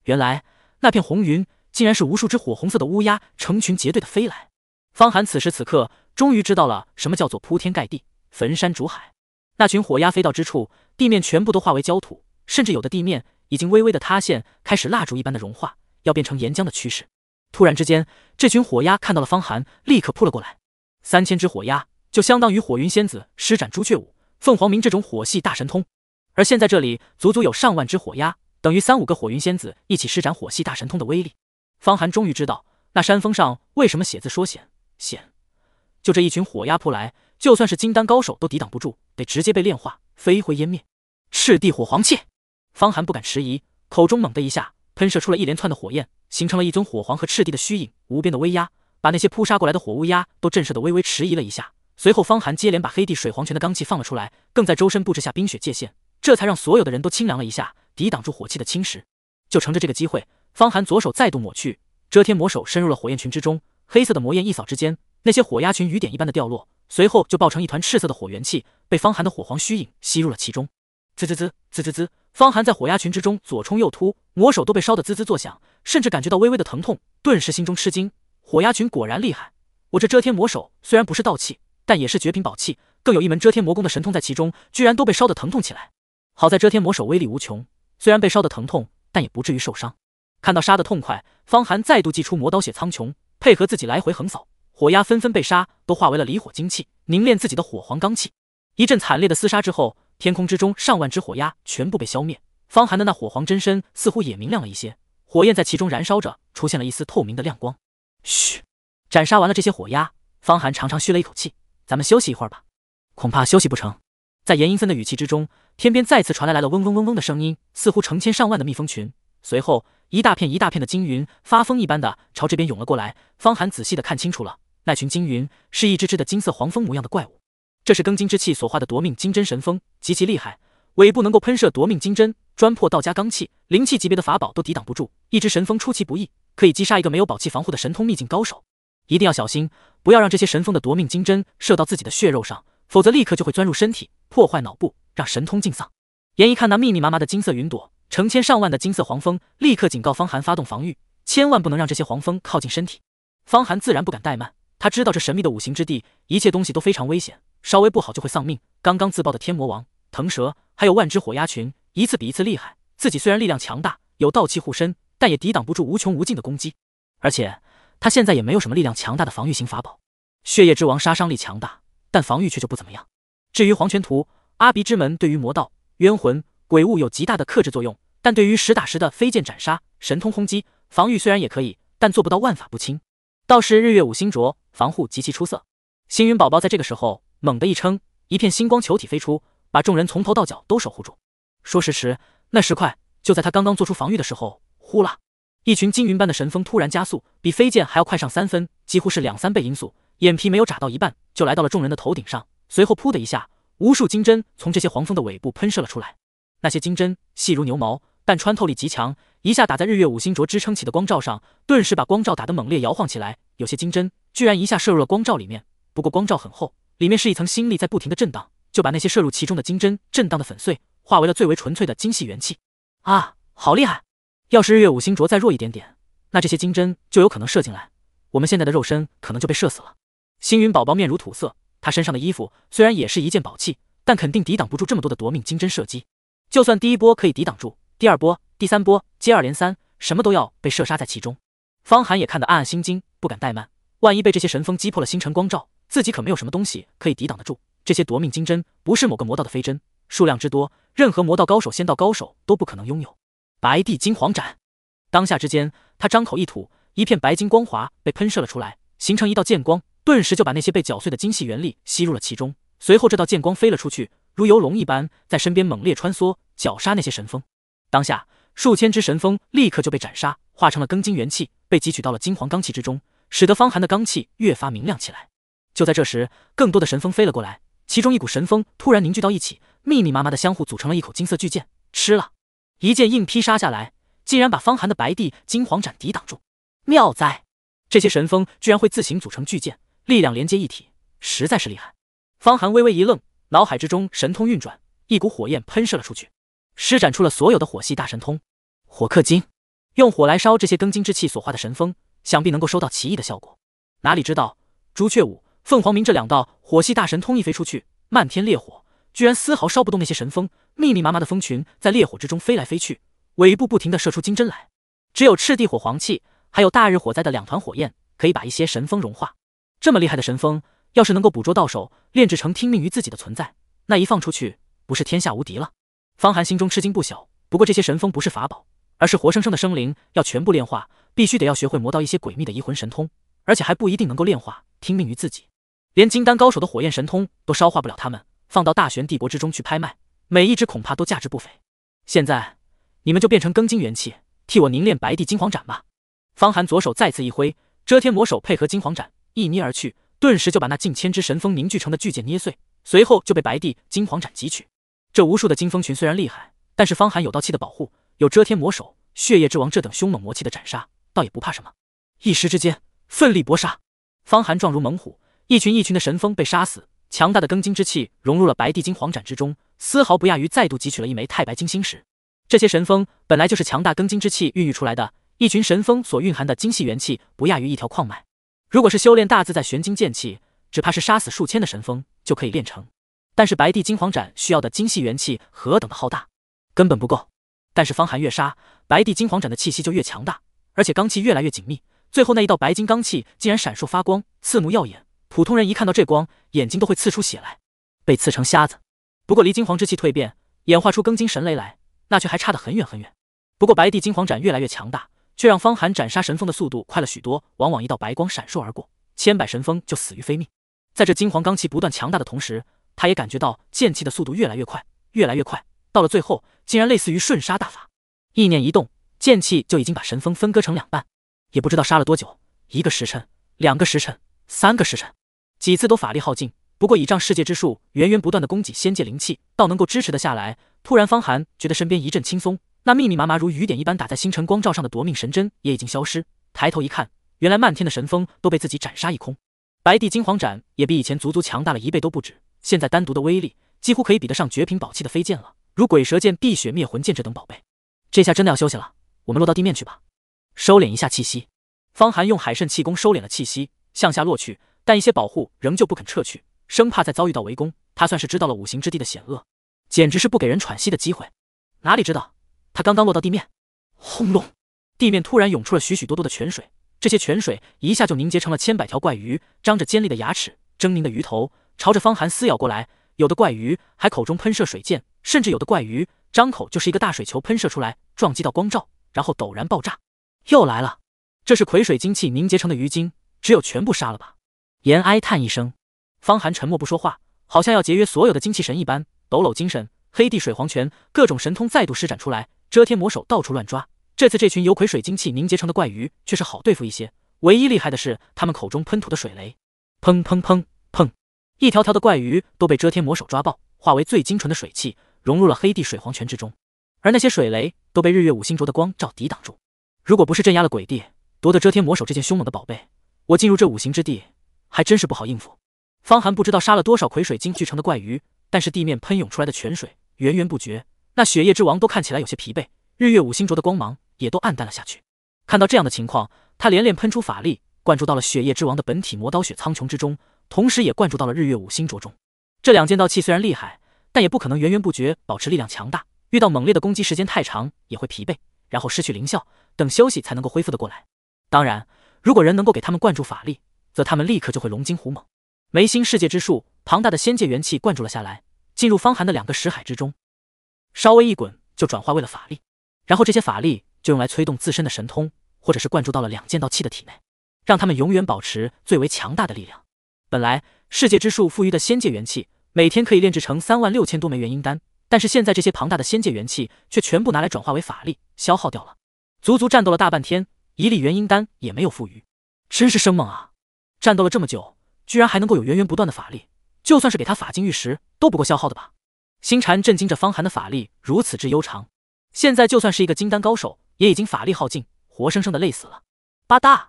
原来那片红云，竟然是无数只火红色的乌鸦成群结队的飞来。方寒此时此刻终于知道了什么叫做铺天盖地、焚山煮海。那群火鸦飞到之处，地面全部都化为焦土，甚至有的地面已经微微的塌陷，开始蜡烛一般的融化，要变成岩浆的趋势。突然之间，这群火鸦看到了方寒，立刻扑了过来。三千只火鸦。就相当于火云仙子施展朱雀舞、凤凰鸣这种火系大神通，而现在这里足足有上万只火鸦，等于三五个火云仙子一起施展火系大神通的威力。方寒终于知道那山峰上为什么写字说险险，就这一群火鸦扑来，就算是金丹高手都抵挡不住，得直接被炼化，飞灰烟灭。赤地火皇气，方寒不敢迟疑，口中猛的一下喷射出了一连串的火焰，形成了一尊火皇和赤地的虚影，无边的威压把那些扑杀过来的火乌鸦都震慑的微微迟疑了一下。随后，方寒接连把黑帝水皇泉的罡气放了出来，更在周身布置下冰雪界限，这才让所有的人都清凉了一下，抵挡住火气的侵蚀。就乘着这个机会，方寒左手再度抹去遮天魔手，伸入了火焰群之中。黑色的魔焰一扫之间，那些火鸦群雨点一般的掉落，随后就爆成一团赤色的火元气，被方寒的火皇虚影吸入了其中。滋滋滋滋滋滋，方寒在火鸦群之中左冲右突，魔手都被烧得滋滋作响，甚至感觉到微微的疼痛，顿时心中吃惊。火鸦群果然厉害，我这遮天魔手虽然不是道器。但也是绝品宝器，更有一门遮天魔功的神通在其中，居然都被烧得疼痛起来。好在遮天魔手威力无穷，虽然被烧得疼痛，但也不至于受伤。看到杀的痛快，方寒再度祭出魔刀血苍穹，配合自己来回横扫，火压纷纷被杀，都化为了离火精气，凝练自己的火皇罡气。一阵惨烈的厮杀之后，天空之中上万只火压全部被消灭，方寒的那火皇真身似乎也明亮了一些，火焰在其中燃烧着，出现了一丝透明的亮光。嘘，斩杀完了这些火压，方寒长长吁了一口气。咱们休息一会儿吧，恐怕休息不成。在严英森的语气之中，天边再次传来来了嗡嗡嗡嗡的声音，似乎成千上万的蜜蜂群。随后，一大片一大片的金云发疯一般的朝这边涌了过来。方寒仔细的看清楚了，那群金云是一只只的金色黄蜂模样的怪物。这是庚金之气所化的夺命金针神蜂，极其厉害，尾部能够喷射夺命金针，专破道家罡气、灵气级别的法宝都抵挡不住。一只神蜂出其不意，可以击杀一个没有宝器防护的神通秘境高手。一定要小心。不要让这些神风的夺命金针射到自己的血肉上，否则立刻就会钻入身体，破坏脑部，让神通尽丧。严一看那密密麻麻的金色云朵，成千上万的金色黄蜂，立刻警告方寒发动防御，千万不能让这些黄蜂靠近身体。方寒自然不敢怠慢，他知道这神秘的五行之地，一切东西都非常危险，稍微不好就会丧命。刚刚自爆的天魔王、腾蛇，还有万只火鸦群，一次比一次厉害。自己虽然力量强大，有道气护身，但也抵挡不住无穷无尽的攻击，而且。他现在也没有什么力量强大的防御型法宝，血液之王杀伤力强大，但防御却就不怎么样。至于黄泉图、阿鼻之门，对于魔道、冤魂、鬼物有极大的克制作用，但对于实打实的飞剑斩杀、神通轰击，防御虽然也可以，但做不到万法不侵。倒是日月五星镯防护极其出色。星云宝宝在这个时候猛地一撑，一片星光球体飞出，把众人从头到脚都守护住。说时迟，那时快，就在他刚刚做出防御的时候，呼啦！一群金云般的神风突然加速，比飞剑还要快上三分，几乎是两三倍音速。眼皮没有眨到一半，就来到了众人的头顶上。随后，噗的一下，无数金针从这些黄蜂的尾部喷射了出来。那些金针细如牛毛，但穿透力极强，一下打在日月五星镯支撑起的光罩上，顿时把光罩打得猛烈摇晃起来。有些金针居然一下射入了光罩里面，不过光罩很厚，里面是一层心力在不停的震荡，就把那些射入其中的金针震荡的粉碎，化为了最为纯粹的精细元气。啊，好厉害！要是日月五星镯再弱一点点，那这些金针就有可能射进来，我们现在的肉身可能就被射死了。星云宝宝面如土色，他身上的衣服虽然也是一件宝器，但肯定抵挡不住这么多的夺命金针射击。就算第一波可以抵挡住，第二波、第三波接二连三，什么都要被射杀在其中。方寒也看得暗暗心惊，不敢怠慢，万一被这些神风击破了星辰光照，自己可没有什么东西可以抵挡得住这些夺命金针。不是某个魔道的飞针，数量之多，任何魔道高手、仙道高手都不可能拥有。白帝金黄斩，当下之间，他张口一吐，一片白金光华被喷射了出来，形成一道剑光，顿时就把那些被搅碎的精细元力吸入了其中。随后，这道剑光飞了出去，如游龙一般，在身边猛烈穿梭，绞杀那些神风。当下，数千只神风立刻就被斩杀，化成了庚金元气，被汲取到了金黄罡气之中，使得方寒的罡气越发明亮起来。就在这时，更多的神风飞了过来，其中一股神风突然凝聚到一起，密密麻麻的相互组成了一口金色巨剑，吃了。一剑硬劈杀下来，竟然把方寒的白帝金黄斩抵挡住，妙哉！这些神风居然会自行组成巨剑，力量连接一体，实在是厉害。方寒微微一愣，脑海之中神通运转，一股火焰喷射了出去，施展出了所有的火系大神通，火克金，用火来烧这些庚金之气所化的神风，想必能够收到奇异的效果。哪里知道，朱雀舞、凤凰鸣这两道火系大神通一飞出去，漫天烈火。居然丝毫烧不动那些神风，密密麻麻的蜂群在烈火之中飞来飞去，尾部不停地射出金针来。只有赤地火、黄气，还有大日火灾的两团火焰，可以把一些神风融化。这么厉害的神风，要是能够捕捉到手，炼制成听命于自己的存在，那一放出去，不是天下无敌了？方寒心中吃惊不小。不过这些神风不是法宝，而是活生生的生灵，要全部炼化，必须得要学会磨到一些诡秘的移魂神通，而且还不一定能够炼化，听命于自己。连金丹高手的火焰神通都烧化不了他们。放到大玄帝国之中去拍卖，每一只恐怕都价值不菲。现在你们就变成庚金元气，替我凝练白帝金黄斩吧。方寒左手再次一挥，遮天魔手配合金黄斩一捏而去，顿时就把那近千只神风凝聚成的巨剑捏碎，随后就被白帝金黄斩汲取。这无数的金风群虽然厉害，但是方寒有道气的保护，有遮天魔手、血液之王这等凶猛魔气的斩杀，倒也不怕什么。一时之间，奋力搏杀，方寒状如猛虎，一群一群的神风被杀死。强大的庚金之气融入了白帝金黄斩之中，丝毫不亚于再度汲取了一枚太白金星石。这些神风本来就是强大庚金之气孕育出来的，一群神风所蕴含的精细元气不亚于一条矿脉。如果是修炼大自在玄金剑气，只怕是杀死数千的神风就可以练成。但是白帝金黄斩需要的精细元气何等的浩大，根本不够。但是方寒越杀白帝金黄斩的气息就越强大，而且罡气越来越紧密，最后那一道白金罡气竟然闪烁发光，刺目耀眼。普通人一看到这光，眼睛都会刺出血来，被刺成瞎子。不过离金黄之气蜕变、演化出庚金神雷来，那却还差得很远很远。不过白帝金黄斩越来越强大，却让方寒斩杀神风的速度快了许多。往往一道白光闪烁而过，千百神风就死于非命。在这金黄罡气不断强大的同时，他也感觉到剑气的速度越来越快，越来越快，到了最后竟然类似于瞬杀大法。意念一动，剑气就已经把神风分割成两半。也不知道杀了多久，一个时辰，两个时辰。三个时辰，几次都法力耗尽，不过倚仗世界之术，源源不断的供给仙界灵气，倒能够支持的下来。突然，方寒觉得身边一阵轻松，那密密麻麻如雨点一般打在星辰光罩上的夺命神针也已经消失。抬头一看，原来漫天的神风都被自己斩杀一空。白帝金黄斩也比以前足足强大了一倍都不止，现在单独的威力几乎可以比得上绝品宝器的飞剑了，如鬼蛇剑、碧血灭魂剑这等宝贝。这下真的要休息了，我们落到地面去吧，收敛一下气息。方寒用海圣气功收敛了气息。向下落去，但一些保护仍旧不肯撤去，生怕再遭遇到围攻。他算是知道了五行之地的险恶，简直是不给人喘息的机会。哪里知道，他刚刚落到地面，轰隆，地面突然涌出了许许多多的泉水，这些泉水一下就凝结成了千百条怪鱼，张着尖利的牙齿，狰狞的鱼头，朝着方寒撕咬过来。有的怪鱼还口中喷射水箭，甚至有的怪鱼张口就是一个大水球喷射出来，撞击到光照，然后陡然爆炸。又来了，这是癸水精气凝结成的鱼精。只有全部杀了吧！言哀叹一声，方寒沉默不说话，好像要节约所有的精气神一般，抖擞精神，黑地水皇拳各种神通再度施展出来，遮天魔手到处乱抓。这次这群由葵水精气凝结成的怪鱼却是好对付一些，唯一厉害的是他们口中喷吐的水雷，砰砰砰砰，一条条的怪鱼都被遮天魔手抓爆，化为最精纯的水气，融入了黑地水皇拳之中。而那些水雷都被日月五星镯的光照抵挡住。如果不是镇压了鬼帝，夺得遮天魔手这件凶猛的宝贝。我进入这五行之地，还真是不好应付。方寒不知道杀了多少葵水晶聚成的怪鱼，但是地面喷涌出来的泉水源源不绝。那雪夜之王都看起来有些疲惫，日月五星灼的光芒也都暗淡了下去。看到这样的情况，他连连喷出法力，灌注到了雪夜之王的本体魔刀雪苍穹之中，同时也灌注到了日月五星灼中。这两件道器虽然厉害，但也不可能源源不绝保持力量强大。遇到猛烈的攻击，时间太长也会疲惫，然后失去灵效，等休息才能够恢复的过来。当然。如果人能够给他们灌注法力，则他们立刻就会龙精虎猛。眉心世界之树庞大的仙界元气灌注了下来，进入方寒的两个识海之中，稍微一滚就转化为了法力，然后这些法力就用来催动自身的神通，或者是灌注到了两剑道气的体内，让他们永远保持最为强大的力量。本来世界之树赋予的仙界元气每天可以炼制成三万六千多枚元婴丹，但是现在这些庞大的仙界元气却全部拿来转化为法力，消耗掉了。足足战斗了大半天。一粒元婴丹也没有富余，真是生猛啊！战斗了这么久，居然还能够有源源不断的法力，就算是给他法金玉石都不够消耗的吧？星禅震惊着方寒的法力如此之悠长，现在就算是一个金丹高手，也已经法力耗尽，活生生的累死了。吧嗒，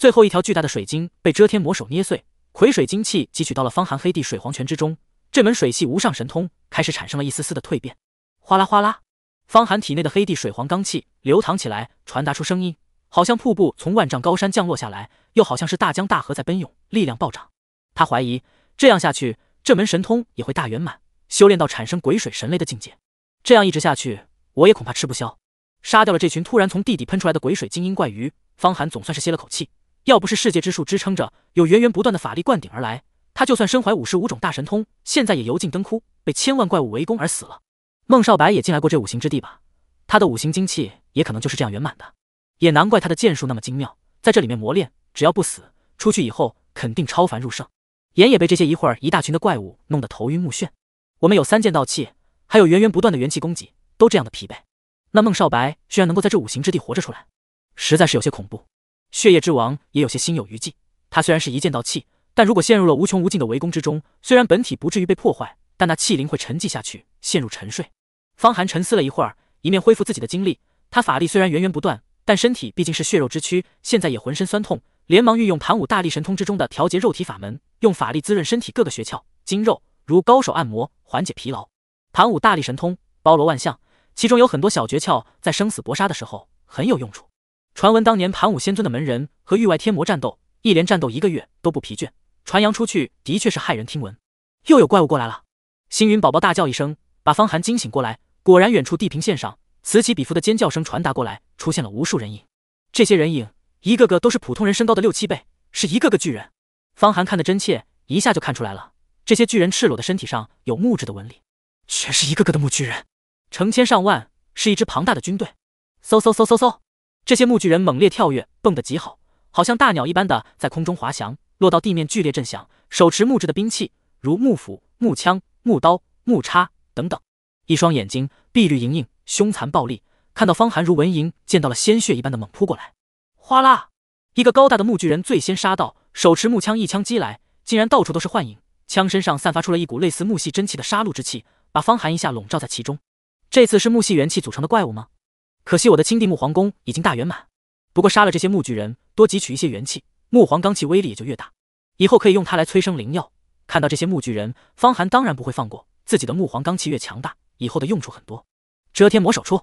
最后一条巨大的水晶被遮天魔手捏碎，癸水精气汲取到了方寒黑帝水皇泉之中，这门水系无上神通开始产生了一丝丝的蜕变。哗啦哗啦，方寒体内的黑帝水皇罡气流淌起来，传达出声音。好像瀑布从万丈高山降落下来，又好像是大江大河在奔涌，力量暴涨。他怀疑这样下去，这门神通也会大圆满，修炼到产生鬼水神雷的境界。这样一直下去，我也恐怕吃不消。杀掉了这群突然从地底喷出来的鬼水精英怪鱼，方寒总算是歇了口气。要不是世界之树支撑着，有源源不断的法力灌顶而来，他就算身怀五十五种大神通，现在也油尽灯枯，被千万怪物围攻而死了。孟少白也进来过这五行之地吧？他的五行精气也可能就是这样圆满的。也难怪他的剑术那么精妙，在这里面磨练，只要不死，出去以后肯定超凡入圣。眼也被这些一会儿一大群的怪物弄得头晕目眩。我们有三件道器，还有源源不断的元气供给，都这样的疲惫。那孟少白居然能够在这五行之地活着出来，实在是有些恐怖。血液之王也有些心有余悸。他虽然是一剑道器，但如果陷入了无穷无尽的围攻之中，虽然本体不至于被破坏，但那器灵会沉寂下去，陷入沉睡。方寒沉思了一会儿，一面恢复自己的精力。他法力虽然源源不断。但身体毕竟是血肉之躯，现在也浑身酸痛，连忙运用盘武大力神通之中的调节肉体法门，用法力滋润身体各个穴窍、筋肉，如高手按摩，缓解疲劳。盘武大力神通包罗万象，其中有很多小诀窍，在生死搏杀的时候很有用处。传闻当年盘武仙尊的门人和域外天魔战斗，一连战斗一个月都不疲倦，传扬出去的确是骇人听闻。又有怪物过来了，星云宝宝大叫一声，把方寒惊醒过来。果然，远处地平线上此起彼伏的尖叫声传达过来。出现了无数人影，这些人影一个个都是普通人身高的六七倍，是一个个巨人。方寒看得真切，一下就看出来了，这些巨人赤裸的身体上有木质的纹理，全是一个个的木巨人，成千上万，是一支庞大的军队。嗖嗖嗖嗖嗖，这些木巨人猛烈跳跃，蹦得极好，好像大鸟一般的在空中滑翔，落到地面剧烈震响。手持木质的兵器，如木斧、木枪、木刀、木叉等等，一双眼睛碧绿莹莹，凶残暴力，看到方寒如蚊蝇见到了鲜血一般的猛扑过来，哗啦，一个高大的木巨人最先杀到，手持木枪一枪击来，竟然到处都是幻影，枪身上散发出了一股类似木系真气的杀戮之气，把方寒一下笼罩在其中。这次是木系元气组成的怪物吗？可惜我的青帝木皇宫已经大圆满，不过杀了这些木巨人，多汲取一些元气，木皇罡气威力也就越大，以后可以用它来催生灵药。看到这些木巨人，方寒当然不会放过，自己的木皇罡气越强大，以后的用处很多。遮天魔手出！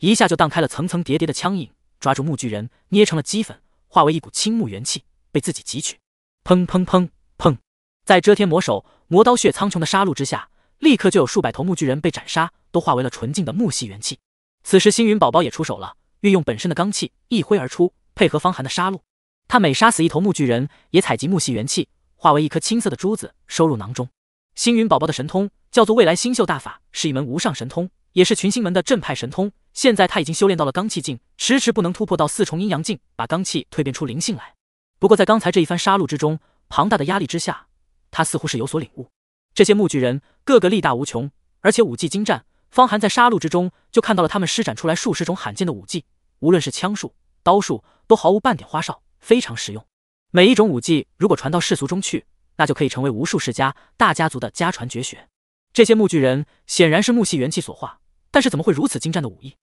一下就荡开了层层叠叠的枪影，抓住木巨人，捏成了齑粉，化为一股青木元气，被自己汲取。砰砰砰砰，在遮天魔手、魔刀血苍穹的杀戮之下，立刻就有数百头木巨人被斩杀，都化为了纯净的木系元气。此时星云宝宝也出手了，运用本身的罡气一挥而出，配合方寒的杀戮，他每杀死一头木巨人，也采集木系元气，化为一颗青色的珠子收入囊中。星云宝宝的神通叫做未来星宿大法，是一门无上神通，也是群星门的正派神通。现在他已经修炼到了刚气境，迟迟不能突破到四重阴阳境，把刚气蜕变出灵性来。不过在刚才这一番杀戮之中，庞大的压力之下，他似乎是有所领悟。这些木巨人个个力大无穷，而且武技精湛。方寒在杀戮之中就看到了他们施展出来数十种罕见的武技，无论是枪术、刀术，都毫无半点花哨，非常实用。每一种武技如果传到世俗中去，那就可以成为无数世家大家族的家传绝学。这些木巨人显然是木系元气所化，但是怎么会如此精湛的武艺？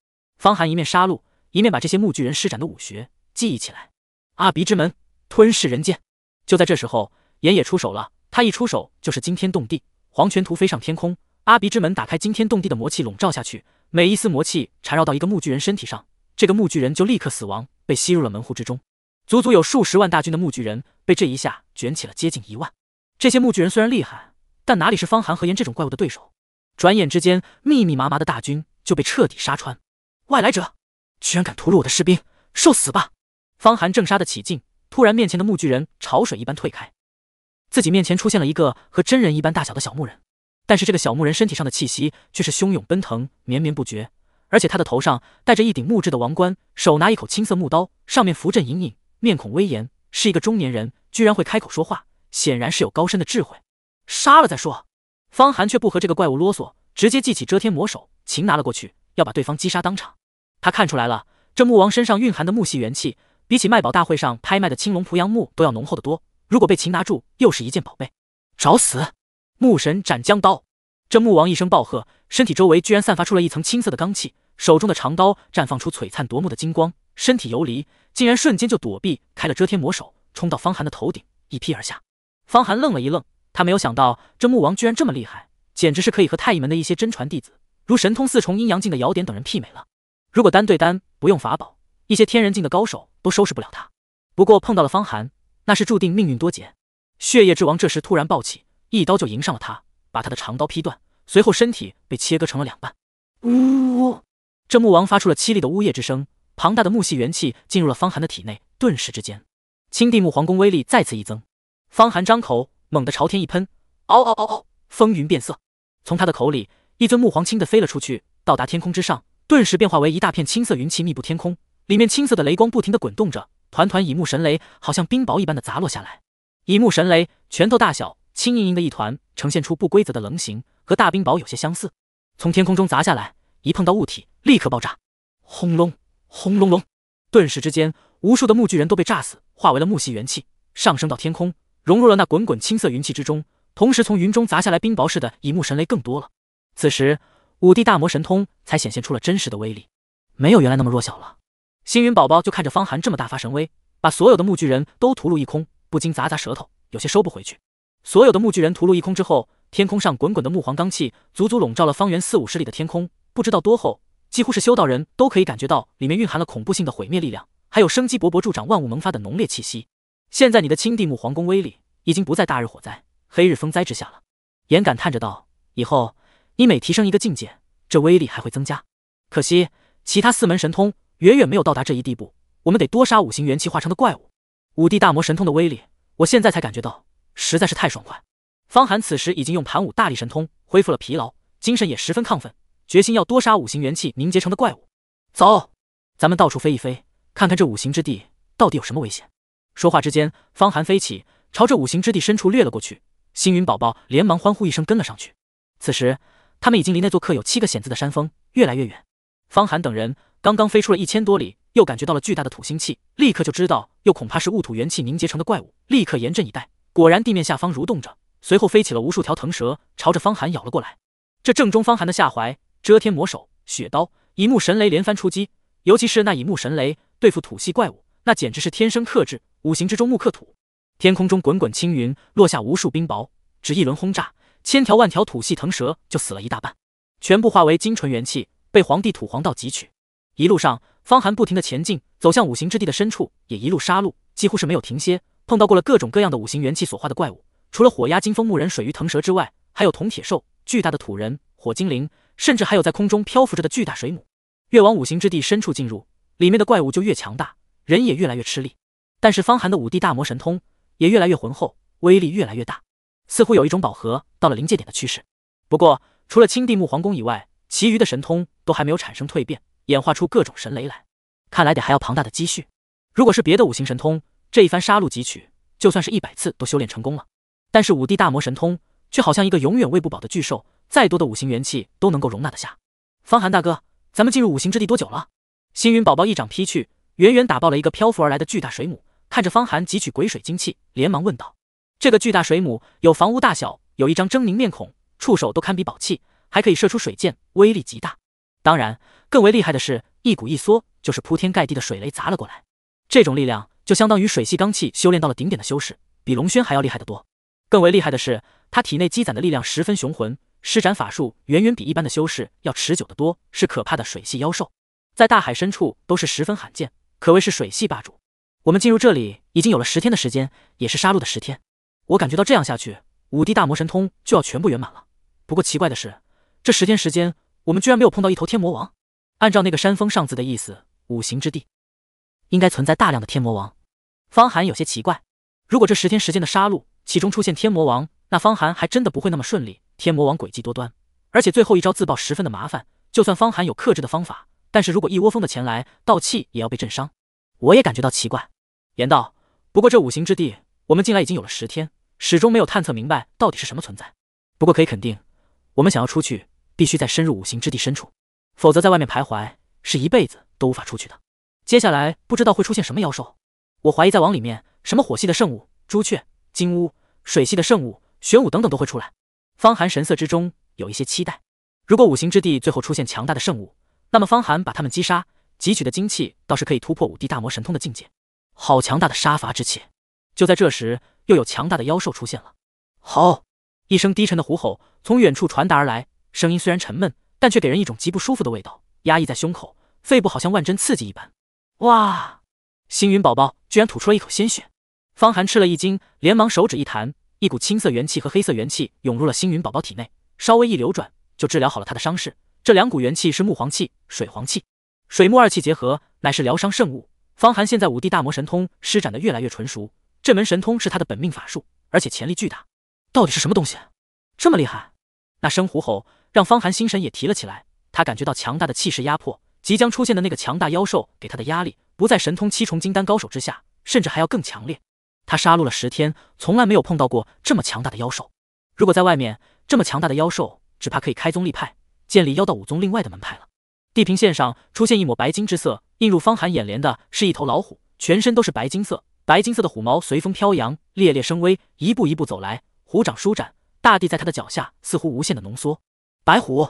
方寒一面杀戮，一面把这些木巨人施展的武学记忆起来。阿鼻之门，吞噬人间。就在这时候，岩野出手了。他一出手就是惊天动地，黄泉图飞上天空。阿鼻之门打开，惊天动地的魔气笼罩下去，每一丝魔气缠绕到一个木巨人身体上，这个木巨人就立刻死亡，被吸入了门户之中。足足有数十万大军的木巨人被这一下卷起了接近一万。这些木巨人虽然厉害，但哪里是方寒和岩这种怪物的对手？转眼之间，密密麻麻的大军就被彻底杀穿。外来者居然敢屠戮我的士兵，受死吧！方寒正杀的起劲，突然面前的木巨人潮水一般退开，自己面前出现了一个和真人一般大小的小木人，但是这个小木人身体上的气息却是汹涌奔腾，绵绵不绝，而且他的头上戴着一顶木质的王冠，手拿一口青色木刀，上面符阵隐隐，面孔威严，是一个中年人，居然会开口说话，显然是有高深的智慧。杀了再说。方寒却不和这个怪物啰嗦，直接祭起遮天魔手，擒拿了过去。要把对方击杀当场，他看出来了，这木王身上蕴含的木系元气，比起卖宝大会上拍卖的青龙濮阳木都要浓厚得多。如果被擒拿住，又是一件宝贝。找死！木神斩江刀！这木王一声暴喝，身体周围居然散发出了一层青色的罡气，手中的长刀绽放出璀璨夺目的金光，身体游离，竟然瞬间就躲避开了遮天魔手，冲到方寒的头顶一劈而下。方寒愣了一愣，他没有想到这木王居然这么厉害，简直是可以和太乙门的一些真传弟子。如神通四重阴阳境的姚典等人媲美了。如果单对单不用法宝，一些天人境的高手都收拾不了他。不过碰到了方寒，那是注定命运多劫。血液之王这时突然暴起，一刀就迎上了他，把他的长刀劈断，随后身体被切割成了两半。呜！这木王发出了凄厉的呜咽之声，庞大的木系元气进入了方寒的体内，顿时之间，青帝木皇宫威力再次一增。方寒张口猛地朝天一喷，嗷嗷嗷嗷！风云变色，从他的口里。一尊木皇青的飞了出去，到达天空之上，顿时变化为一大片青色云气密布天空，里面青色的雷光不停的滚动着，团团乙木神雷好像冰雹一般的砸落下来。乙木神雷拳头大小，轻盈盈的一团，呈现出不规则的棱形，和大冰雹有些相似。从天空中砸下来，一碰到物体立刻爆炸，轰隆，轰隆隆。顿时之间，无数的木巨人都被炸死，化为了木系元气上升到天空，融入了那滚滚青色云气之中，同时从云中砸下来冰雹似的乙木神雷更多了。此时，五帝大魔神通才显现出了真实的威力，没有原来那么弱小了。星云宝宝就看着方寒这么大发神威，把所有的木巨人，都屠戮一空，不禁砸砸舌头，有些收不回去。所有的木巨人屠戮一空之后，天空上滚滚的木皇罡气，足足笼罩了方圆四五十里的天空，不知道多厚，几乎是修道人都可以感觉到里面蕴含了恐怖性的毁灭力量，还有生机勃勃助长万物萌发的浓烈气息。现在你的青帝木皇宫威力，已经不在大日火灾、黑日风灾之下了。严感叹着道：“以后。”你每提升一个境界，这威力还会增加。可惜其他四门神通远远没有到达这一地步，我们得多杀五行元气化成的怪物。五帝大魔神通的威力，我现在才感觉到，实在是太爽快。方寒此时已经用盘武大力神通恢复了疲劳，精神也十分亢奋，决心要多杀五行元气凝结成的怪物。走，咱们到处飞一飞，看看这五行之地到底有什么危险。说话之间，方寒飞起，朝着五行之地深处掠了过去。星云宝宝连忙欢呼一声，跟了上去。此时。他们已经离那座刻有七个险字的山峰越来越远。方寒等人刚刚飞出了一千多里，又感觉到了巨大的土星气，立刻就知道又恐怕是雾土元气凝结成的怪物，立刻严阵以待。果然，地面下方蠕动着，随后飞起了无数条藤蛇，朝着方寒咬了过来。这正中方寒的下怀，遮天魔手、雪刀、乙木神雷连番出击。尤其是那乙木神雷，对付土系怪物，那简直是天生克制。五行之中，木克土。天空中滚滚青云落下无数冰雹，只一轮轰炸。千条万条土系腾蛇就死了一大半，全部化为精纯元气，被皇帝土黄道汲取。一路上，方寒不停的前进，走向五行之地的深处，也一路杀戮，几乎是没有停歇。碰到过了各种各样的五行元气所化的怪物，除了火压金风木人、水鱼腾蛇之外，还有铜铁兽、巨大的土人、火精灵，甚至还有在空中漂浮着的巨大水母。越往五行之地深处进入，里面的怪物就越强大，人也越来越吃力。但是方寒的五帝大魔神通也越来越浑厚，威力越来越大。似乎有一种饱和到了临界点的趋势，不过除了青帝木皇宫以外，其余的神通都还没有产生蜕变，演化出各种神雷来。看来得还要庞大的积蓄。如果是别的五行神通，这一番杀戮汲取，就算是一百次都修炼成功了。但是五帝大魔神通却好像一个永远喂不饱的巨兽，再多的五行元气都能够容纳得下。方寒大哥，咱们进入五行之地多久了？星云宝宝一掌劈去，远远打爆了一个漂浮而来的巨大水母，看着方寒汲取鬼水精气，连忙问道。这个巨大水母有房屋大小，有一张狰狞面孔，触手都堪比宝器，还可以射出水箭，威力极大。当然，更为厉害的是，一鼓一缩就是铺天盖地的水雷砸了过来。这种力量就相当于水系罡气修炼到了顶点的修士，比龙轩还要厉害得多。更为厉害的是，他体内积攒的力量十分雄浑，施展法术远远比一般的修士要持久得多，是可怕的水系妖兽，在大海深处都是十分罕见，可谓是水系霸主。我们进入这里已经有了十天的时间，也是杀戮的十天。我感觉到这样下去，五帝大魔神通就要全部圆满了。不过奇怪的是，这十天时间，我们居然没有碰到一头天魔王。按照那个山峰上字的意思，五行之地应该存在大量的天魔王。方寒有些奇怪，如果这十天时间的杀戮其中出现天魔王，那方寒还真的不会那么顺利。天魔王诡计多端，而且最后一招自爆十分的麻烦。就算方寒有克制的方法，但是如果一窝蜂的前来，道器也要被震伤。我也感觉到奇怪，言道，不过这五行之地。我们进来已经有了十天，始终没有探测明白到底是什么存在。不过可以肯定，我们想要出去，必须再深入五行之地深处，否则在外面徘徊是一辈子都无法出去的。接下来不知道会出现什么妖兽，我怀疑再往里面，什么火系的圣物朱雀、金乌，水系的圣物玄武等等都会出来。方寒神色之中有一些期待，如果五行之地最后出现强大的圣物，那么方寒把他们击杀，汲取的精气倒是可以突破五帝大魔神通的境界。好强大的杀伐之气！就在这时，又有强大的妖兽出现了。好，一声低沉的虎吼从远处传达而来，声音虽然沉闷，但却给人一种极不舒服的味道，压抑在胸口，肺部好像万针刺激一般。哇！星云宝宝居然吐出了一口鲜血，方寒吃了一惊，连忙手指一弹，一股青色元气和黑色元气涌入了星云宝宝体内，稍微一流转，就治疗好了他的伤势。这两股元气是木黄气、水黄气，水木二气结合，乃是疗伤圣物。方寒现在五帝大魔神通施展的越来越纯熟。这门神通是他的本命法术，而且潜力巨大。到底是什么东西？这么厉害？那生狐吼让方寒心神也提了起来，他感觉到强大的气势压迫，即将出现的那个强大妖兽给他的压力不在神通七重金丹高手之下，甚至还要更强烈。他杀戮了十天，从来没有碰到过这么强大的妖兽。如果在外面，这么强大的妖兽只怕可以开宗立派，建立妖道武宗另外的门派了。地平线上出现一抹白金之色，映入方寒眼帘的是一头老虎，全身都是白金色。白金色的虎毛随风飘扬，猎猎生威，一步一步走来，虎掌舒展，大地在他的脚下似乎无限的浓缩。白虎，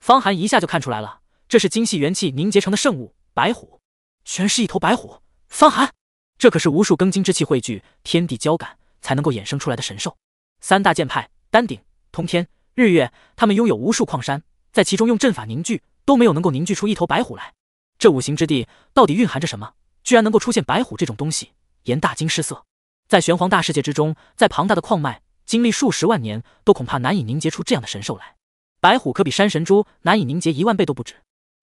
方寒一下就看出来了，这是精细元气凝结成的圣物。白虎，全是一头白虎！方寒，这可是无数庚金之气汇聚，天地交感才能够衍生出来的神兽。三大剑派，丹顶、通天、日月，他们拥有无数矿山，在其中用阵法凝聚，都没有能够凝聚出一头白虎来。这五行之地到底蕴含着什么？居然能够出现白虎这种东西？颜大惊失色，在玄黄大世界之中，在庞大的矿脉，经历数十万年，都恐怕难以凝结出这样的神兽来。白虎可比山神珠难以凝结一万倍都不止。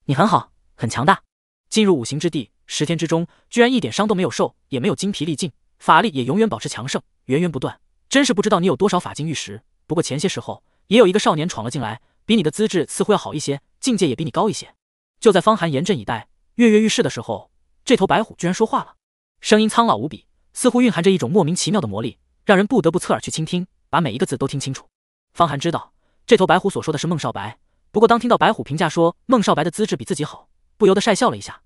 你很好，很强大，进入五行之地十天之中，居然一点伤都没有受，也没有精疲力尽，法力也永远保持强盛，源源不断，真是不知道你有多少法晶玉石。不过前些时候也有一个少年闯了进来，比你的资质似乎要好一些，境界也比你高一些。就在方寒严阵以待，跃跃欲试的时候，这头白虎居然说话了。声音苍老无比，似乎蕴含着一种莫名其妙的魔力，让人不得不侧耳去倾听，把每一个字都听清楚。方寒知道这头白虎所说的是孟少白，不过当听到白虎评价说孟少白的资质比自己好，不由得晒笑了一下。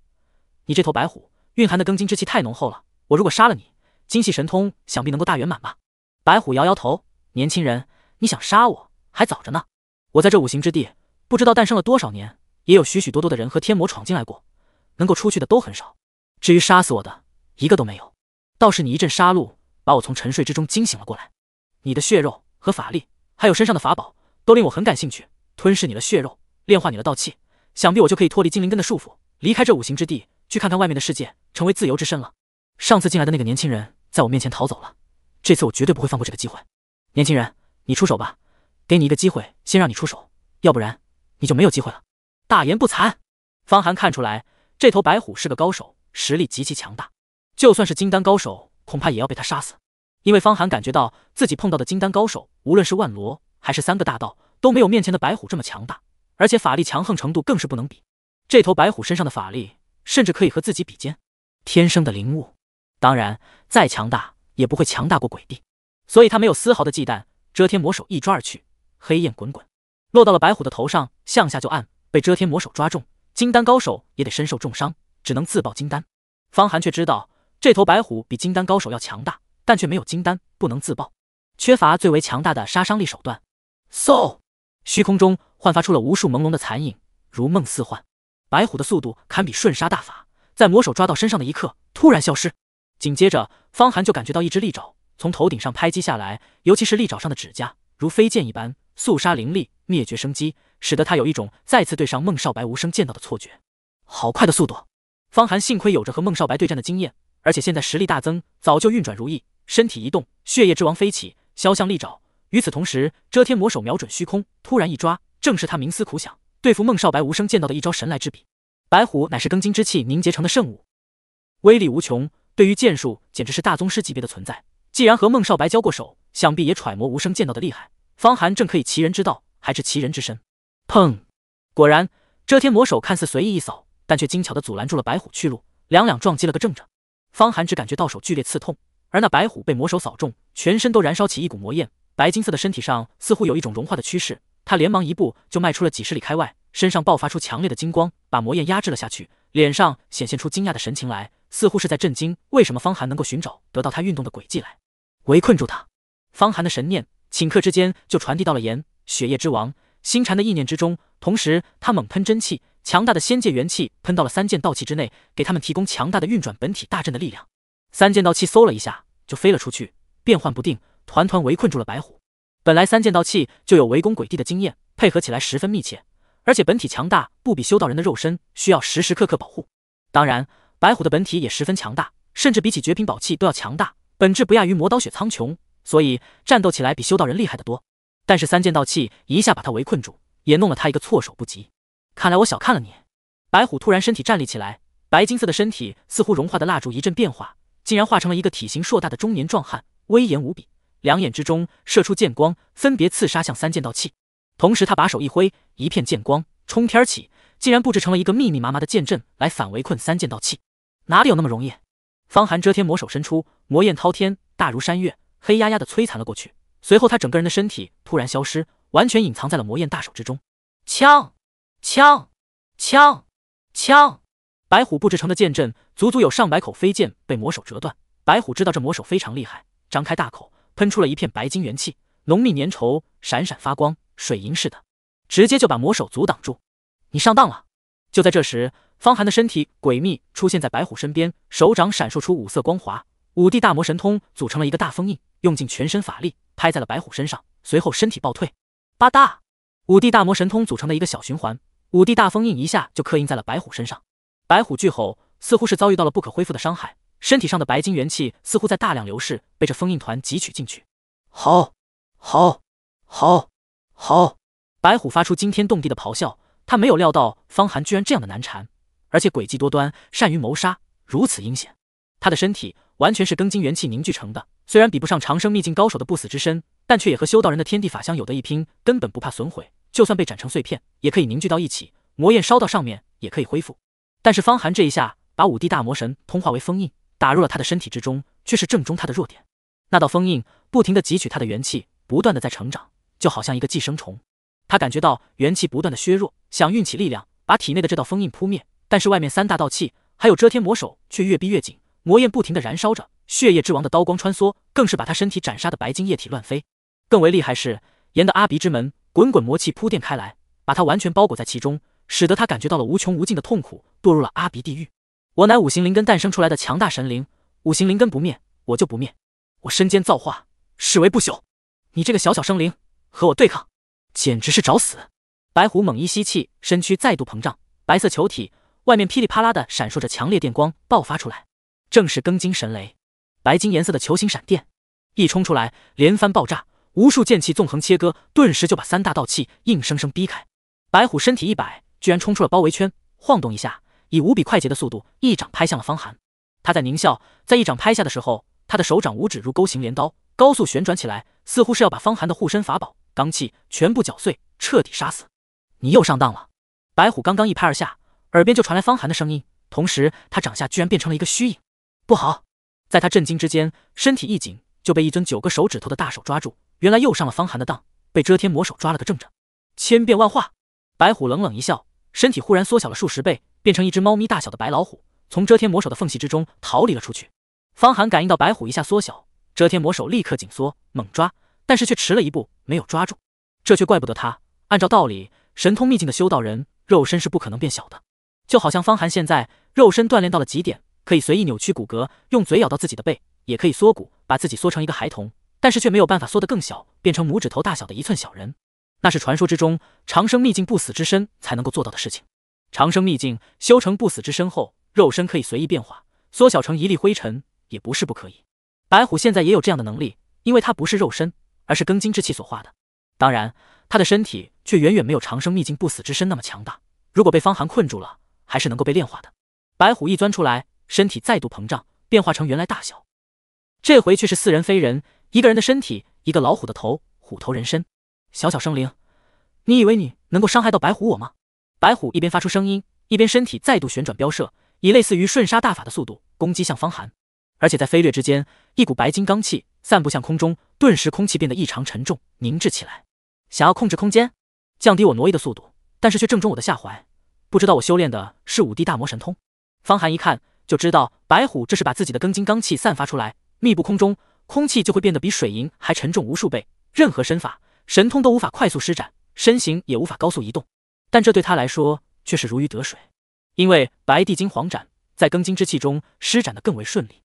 你这头白虎蕴含的庚金之气太浓厚了，我如果杀了你，精系神通想必能够大圆满吧？白虎摇摇头，年轻人，你想杀我还早着呢。我在这五行之地不知道诞生了多少年，也有许许多多的人和天魔闯进来过，能够出去的都很少。至于杀死我的……一个都没有，倒是你一阵杀戮，把我从沉睡之中惊醒了过来。你的血肉和法力，还有身上的法宝，都令我很感兴趣。吞噬你的血肉，炼化你的道气，想必我就可以脱离精灵根的束缚，离开这五行之地，去看看外面的世界，成为自由之身了。上次进来的那个年轻人，在我面前逃走了，这次我绝对不会放过这个机会。年轻人，你出手吧，给你一个机会，先让你出手，要不然你就没有机会了。大言不惭！方寒看出来，这头白虎是个高手，实力极其强大。就算是金丹高手，恐怕也要被他杀死。因为方寒感觉到自己碰到的金丹高手，无论是万罗还是三个大道，都没有面前的白虎这么强大，而且法力强横程度更是不能比。这头白虎身上的法力，甚至可以和自己比肩。天生的灵物，当然再强大也不会强大过鬼帝，所以他没有丝毫的忌惮。遮天魔手一抓而去，黑焰滚滚，落到了白虎的头上，向下就按。被遮天魔手抓中，金丹高手也得身受重伤，只能自爆金丹。方寒却知道。这头白虎比金丹高手要强大，但却没有金丹，不能自爆，缺乏最为强大的杀伤力手段。嗖！虚空中焕发出了无数朦胧的残影，如梦似幻。白虎的速度堪比瞬杀大法，在魔手抓到身上的一刻突然消失。紧接着，方寒就感觉到一只利爪从头顶上拍击下来，尤其是利爪上的指甲如飞剑一般，肃杀凌厉，灭绝生机，使得他有一种再次对上孟少白无声剑道的错觉。好快的速度！方寒幸亏有着和孟少白对战的经验。而且现在实力大增，早就运转如意，身体一动，血液之王飞起，肖向利爪。与此同时，遮天魔手瞄准虚空，突然一抓，正是他冥思苦想对付孟少白无声剑道的一招神来之笔。白虎乃是庚金之气凝结成的圣物，威力无穷，对于剑术简直是大宗师级别的存在。既然和孟少白交过手，想必也揣摩无声剑道的厉害。方寒正可以其人之道，还治其人之身。砰！果然，遮天魔手看似随意一扫，但却精巧的阻拦住了白虎去路，两两撞击了个正着。方寒只感觉到手剧烈刺痛，而那白虎被魔手扫中，全身都燃烧起一股魔焰，白金色的身体上似乎有一种融化的趋势。他连忙一步就迈出了几十里开外，身上爆发出强烈的金光，把魔焰压制了下去，脸上显现出惊讶的神情来，似乎是在震惊为什么方寒能够寻找得到他运动的轨迹来围困住他。方寒的神念顷刻之间就传递到了炎雪夜之王星禅的意念之中，同时他猛喷真气。强大的仙界元气喷到了三件道器之内，给他们提供强大的运转本体大阵的力量。三件道器嗖了一下就飞了出去，变幻不定，团团围困住了白虎。本来三件道器就有围攻鬼帝的经验，配合起来十分密切，而且本体强大，不比修道人的肉身需要时时刻刻保护。当然，白虎的本体也十分强大，甚至比起绝品宝器都要强大，本质不亚于魔刀雪苍穹，所以战斗起来比修道人厉害得多。但是三件道器一下把他围困住，也弄了他一个措手不及。看来我小看了你，白虎突然身体站立起来，白金色的身体似乎融化的蜡烛一阵变化，竟然化成了一个体型硕大的中年壮汉，威严无比，两眼之中射出剑光，分别刺杀向三剑道器。同时他把手一挥，一片剑光冲天起，竟然布置成了一个密密麻麻的剑阵来反围困三剑道器。哪里有那么容易？方寒遮天魔手伸出，魔焰滔天，大如山岳，黑压压的摧残了过去。随后他整个人的身体突然消失，完全隐藏在了魔焰大手之中。枪！枪，枪，枪！白虎布置成的剑阵，足足有上百口飞剑被魔手折断。白虎知道这魔手非常厉害，张开大口，喷出了一片白金元气，浓密粘稠，闪闪发光，水银似的，直接就把魔手阻挡住。你上当了！就在这时，方寒的身体诡秘出现在白虎身边，手掌闪烁出五色光华，五帝大魔神通组成了一个大封印，用尽全身法力拍在了白虎身上，随后身体暴退。吧嗒！五帝大魔神通组成的一个小循环。五帝大封印一下就刻印在了白虎身上，白虎巨吼，似乎是遭遇到了不可恢复的伤害，身体上的白金元气似乎在大量流逝，被这封印团汲取进去。好，好，好，好！白虎发出惊天动地的咆哮，他没有料到方寒居然这样的难缠，而且诡计多端，善于谋杀，如此阴险。他的身体完全是庚金元气凝聚成的，虽然比不上长生秘境高手的不死之身，但却也和修道人的天地法相有得一拼，根本不怕损毁。就算被斩成碎片，也可以凝聚到一起。魔焰烧到上面，也可以恢复。但是方寒这一下把五帝大魔神通化为封印，打入了他的身体之中，却是正中他的弱点。那道封印不停地汲取他的元气，不断地在成长，就好像一个寄生虫。他感觉到元气不断的削弱，想运起力量把体内的这道封印扑灭，但是外面三大道气还有遮天魔手却越逼越紧。魔焰不停地燃烧着，血液之王的刀光穿梭，更是把他身体斩杀的白金液体乱飞。更为厉害是炎的阿鼻之门。滚滚魔气铺垫开来，把它完全包裹在其中，使得他感觉到了无穷无尽的痛苦，堕入了阿鼻地狱。我乃五行灵根诞生出来的强大神灵，五行灵根不灭，我就不灭。我身兼造化，视为不朽。你这个小小生灵，和我对抗，简直是找死！白虎猛一吸气，身躯再度膨胀，白色球体外面噼里啪啦的闪烁着强烈电光，爆发出来，正是庚金神雷。白金颜色的球形闪电一冲出来，连番爆炸。无数剑气纵横切割，顿时就把三大道气硬生生逼开。白虎身体一摆，居然冲出了包围圈，晃动一下，以无比快捷的速度一掌拍向了方寒。他在狞笑，在一掌拍下的时候，他的手掌五指如钩形镰刀，高速旋转起来，似乎是要把方寒的护身法宝罡气全部搅碎，彻底杀死。你又上当了！白虎刚刚一拍而下，耳边就传来方寒的声音，同时他掌下居然变成了一个虚影。不好！在他震惊之间，身体一紧，就被一尊九个手指头的大手抓住。原来又上了方寒的当，被遮天魔手抓了个正着。千变万化，白虎冷冷一笑，身体忽然缩小了数十倍，变成一只猫咪大小的白老虎，从遮天魔手的缝隙之中逃离了出去。方寒感应到白虎一下缩小，遮天魔手立刻紧缩猛抓，但是却迟了一步，没有抓住。这却怪不得他，按照道理，神通秘境的修道人肉身是不可能变小的。就好像方寒现在肉身锻炼到了极点，可以随意扭曲骨骼，用嘴咬到自己的背，也可以缩骨，把自己缩成一个孩童。但是却没有办法缩得更小，变成拇指头大小的一寸小人，那是传说之中长生秘境不死之身才能够做到的事情。长生秘境修成不死之身后，肉身可以随意变化，缩小成一粒灰尘也不是不可以。白虎现在也有这样的能力，因为它不是肉身，而是庚金之气所化的。当然，它的身体却远远没有长生秘境不死之身那么强大。如果被方寒困住了，还是能够被炼化的。白虎一钻出来，身体再度膨胀，变化成原来大小。这回却是似人非人。一个人的身体，一个老虎的头，虎头人身，小小生灵，你以为你能够伤害到白虎我吗？白虎一边发出声音，一边身体再度旋转飙射，以类似于瞬杀大法的速度攻击向方寒，而且在飞掠之间，一股白金罡气散布向空中，顿时空气变得异常沉重凝滞起来。想要控制空间，降低我挪移的速度，但是却正中我的下怀。不知道我修炼的是五帝大魔神通。方寒一看就知道，白虎这是把自己的庚金罡气散发出来，密布空中。空气就会变得比水银还沉重无数倍，任何身法神通都无法快速施展，身形也无法高速移动。但这对他来说却是如鱼得水，因为白帝金黄斩在庚金之气中施展的更为顺利。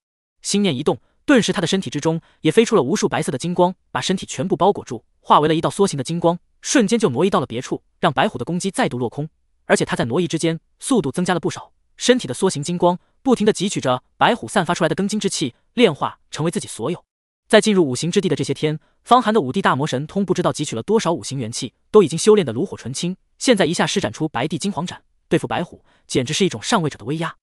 心念一动，顿时他的身体之中也飞出了无数白色的金光，把身体全部包裹住，化为了一道缩形的金光，瞬间就挪移到了别处，让白虎的攻击再度落空。而且他在挪移之间速度增加了不少，身体的缩形金光不停地汲取着白虎散发出来的庚金之气，炼化成为自己所有。在进入五行之地的这些天，方寒的五帝大魔神通不知道汲取了多少五行元气，都已经修炼的炉火纯青。现在一下施展出白帝金黄斩对付白虎，简直是一种上位者的威压。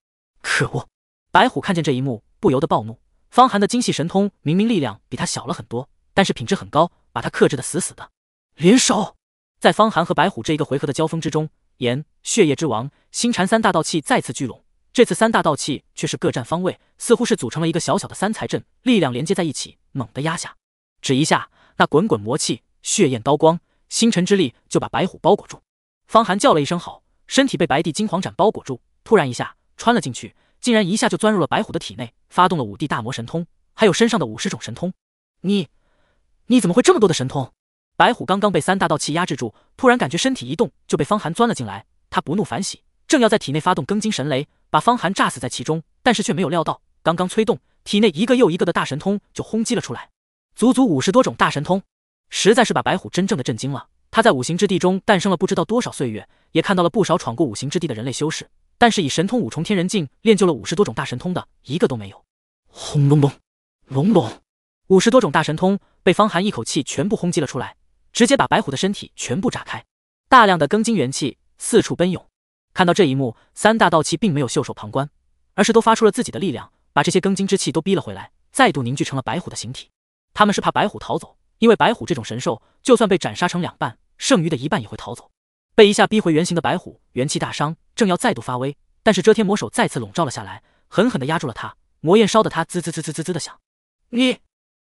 可恶！白虎看见这一幕，不由得暴怒。方寒的精细神通明明力量比他小了很多，但是品质很高，把他克制的死死的。联手，在方寒和白虎这一个回合的交锋之中，炎、血液之王、星禅三大道气再次聚拢。这次三大道气却是各占方位，似乎是组成了一个小小的三才阵，力量连接在一起，猛地压下。只一下，那滚滚魔气、血焰、刀光、星辰之力就把白虎包裹住。方寒叫了一声“好”，身体被白帝金黄斩包裹住，突然一下穿了进去，竟然一下就钻入了白虎的体内，发动了五帝大魔神通，还有身上的五十种神通。你你怎么会这么多的神通？白虎刚刚被三大道气压制住，突然感觉身体一动就被方寒钻了进来，他不怒反喜，正要在体内发动庚金神雷。把方寒炸死在其中，但是却没有料到，刚刚催动体内一个又一个的大神通就轰击了出来，足足五十多种大神通，实在是把白虎真正的震惊了。他在五行之地中诞生了不知道多少岁月，也看到了不少闯过五行之地的人类修士，但是以神通五重天人境练就了五十多种大神通的一个都没有。轰隆隆，隆隆，五十多种大神通被方寒一口气全部轰击了出来，直接把白虎的身体全部炸开，大量的庚金元气四处奔涌。看到这一幕，三大道器并没有袖手旁观，而是都发出了自己的力量，把这些庚金之气都逼了回来，再度凝聚成了白虎的形体。他们是怕白虎逃走，因为白虎这种神兽，就算被斩杀成两半，剩余的一半也会逃走。被一下逼回原形的白虎元气大伤，正要再度发威，但是遮天魔手再次笼罩了下来，狠狠地压住了他。魔焰烧得他滋滋滋滋滋滋的响。你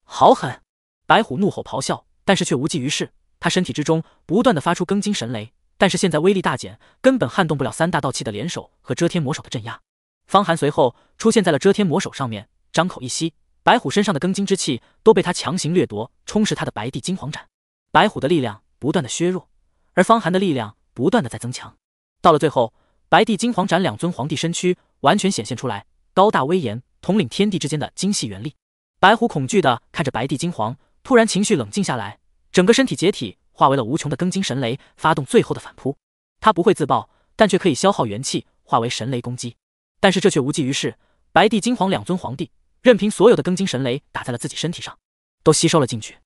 好狠！白虎怒吼咆哮，但是却无济于事。他身体之中不断的发出庚金神雷。但是现在威力大减，根本撼动不了三大道气的联手和遮天魔手的镇压。方寒随后出现在了遮天魔手上面，张口一吸，白虎身上的庚金之气都被他强行掠夺，充实他的白帝金皇斩。白虎的力量不断的削弱，而方寒的力量不断的在增强。到了最后，白帝金皇斩两尊皇帝身躯完全显现出来，高大威严，统领天地之间的精细元力。白虎恐惧的看着白帝金皇，突然情绪冷静下来，整个身体解体。化为了无穷的庚金神雷，发动最后的反扑。他不会自爆，但却可以消耗元气，化为神雷攻击。但是这却无济于事。白帝金皇两尊皇帝，任凭所有的庚金神雷打在了自己身体上，都吸收了进去。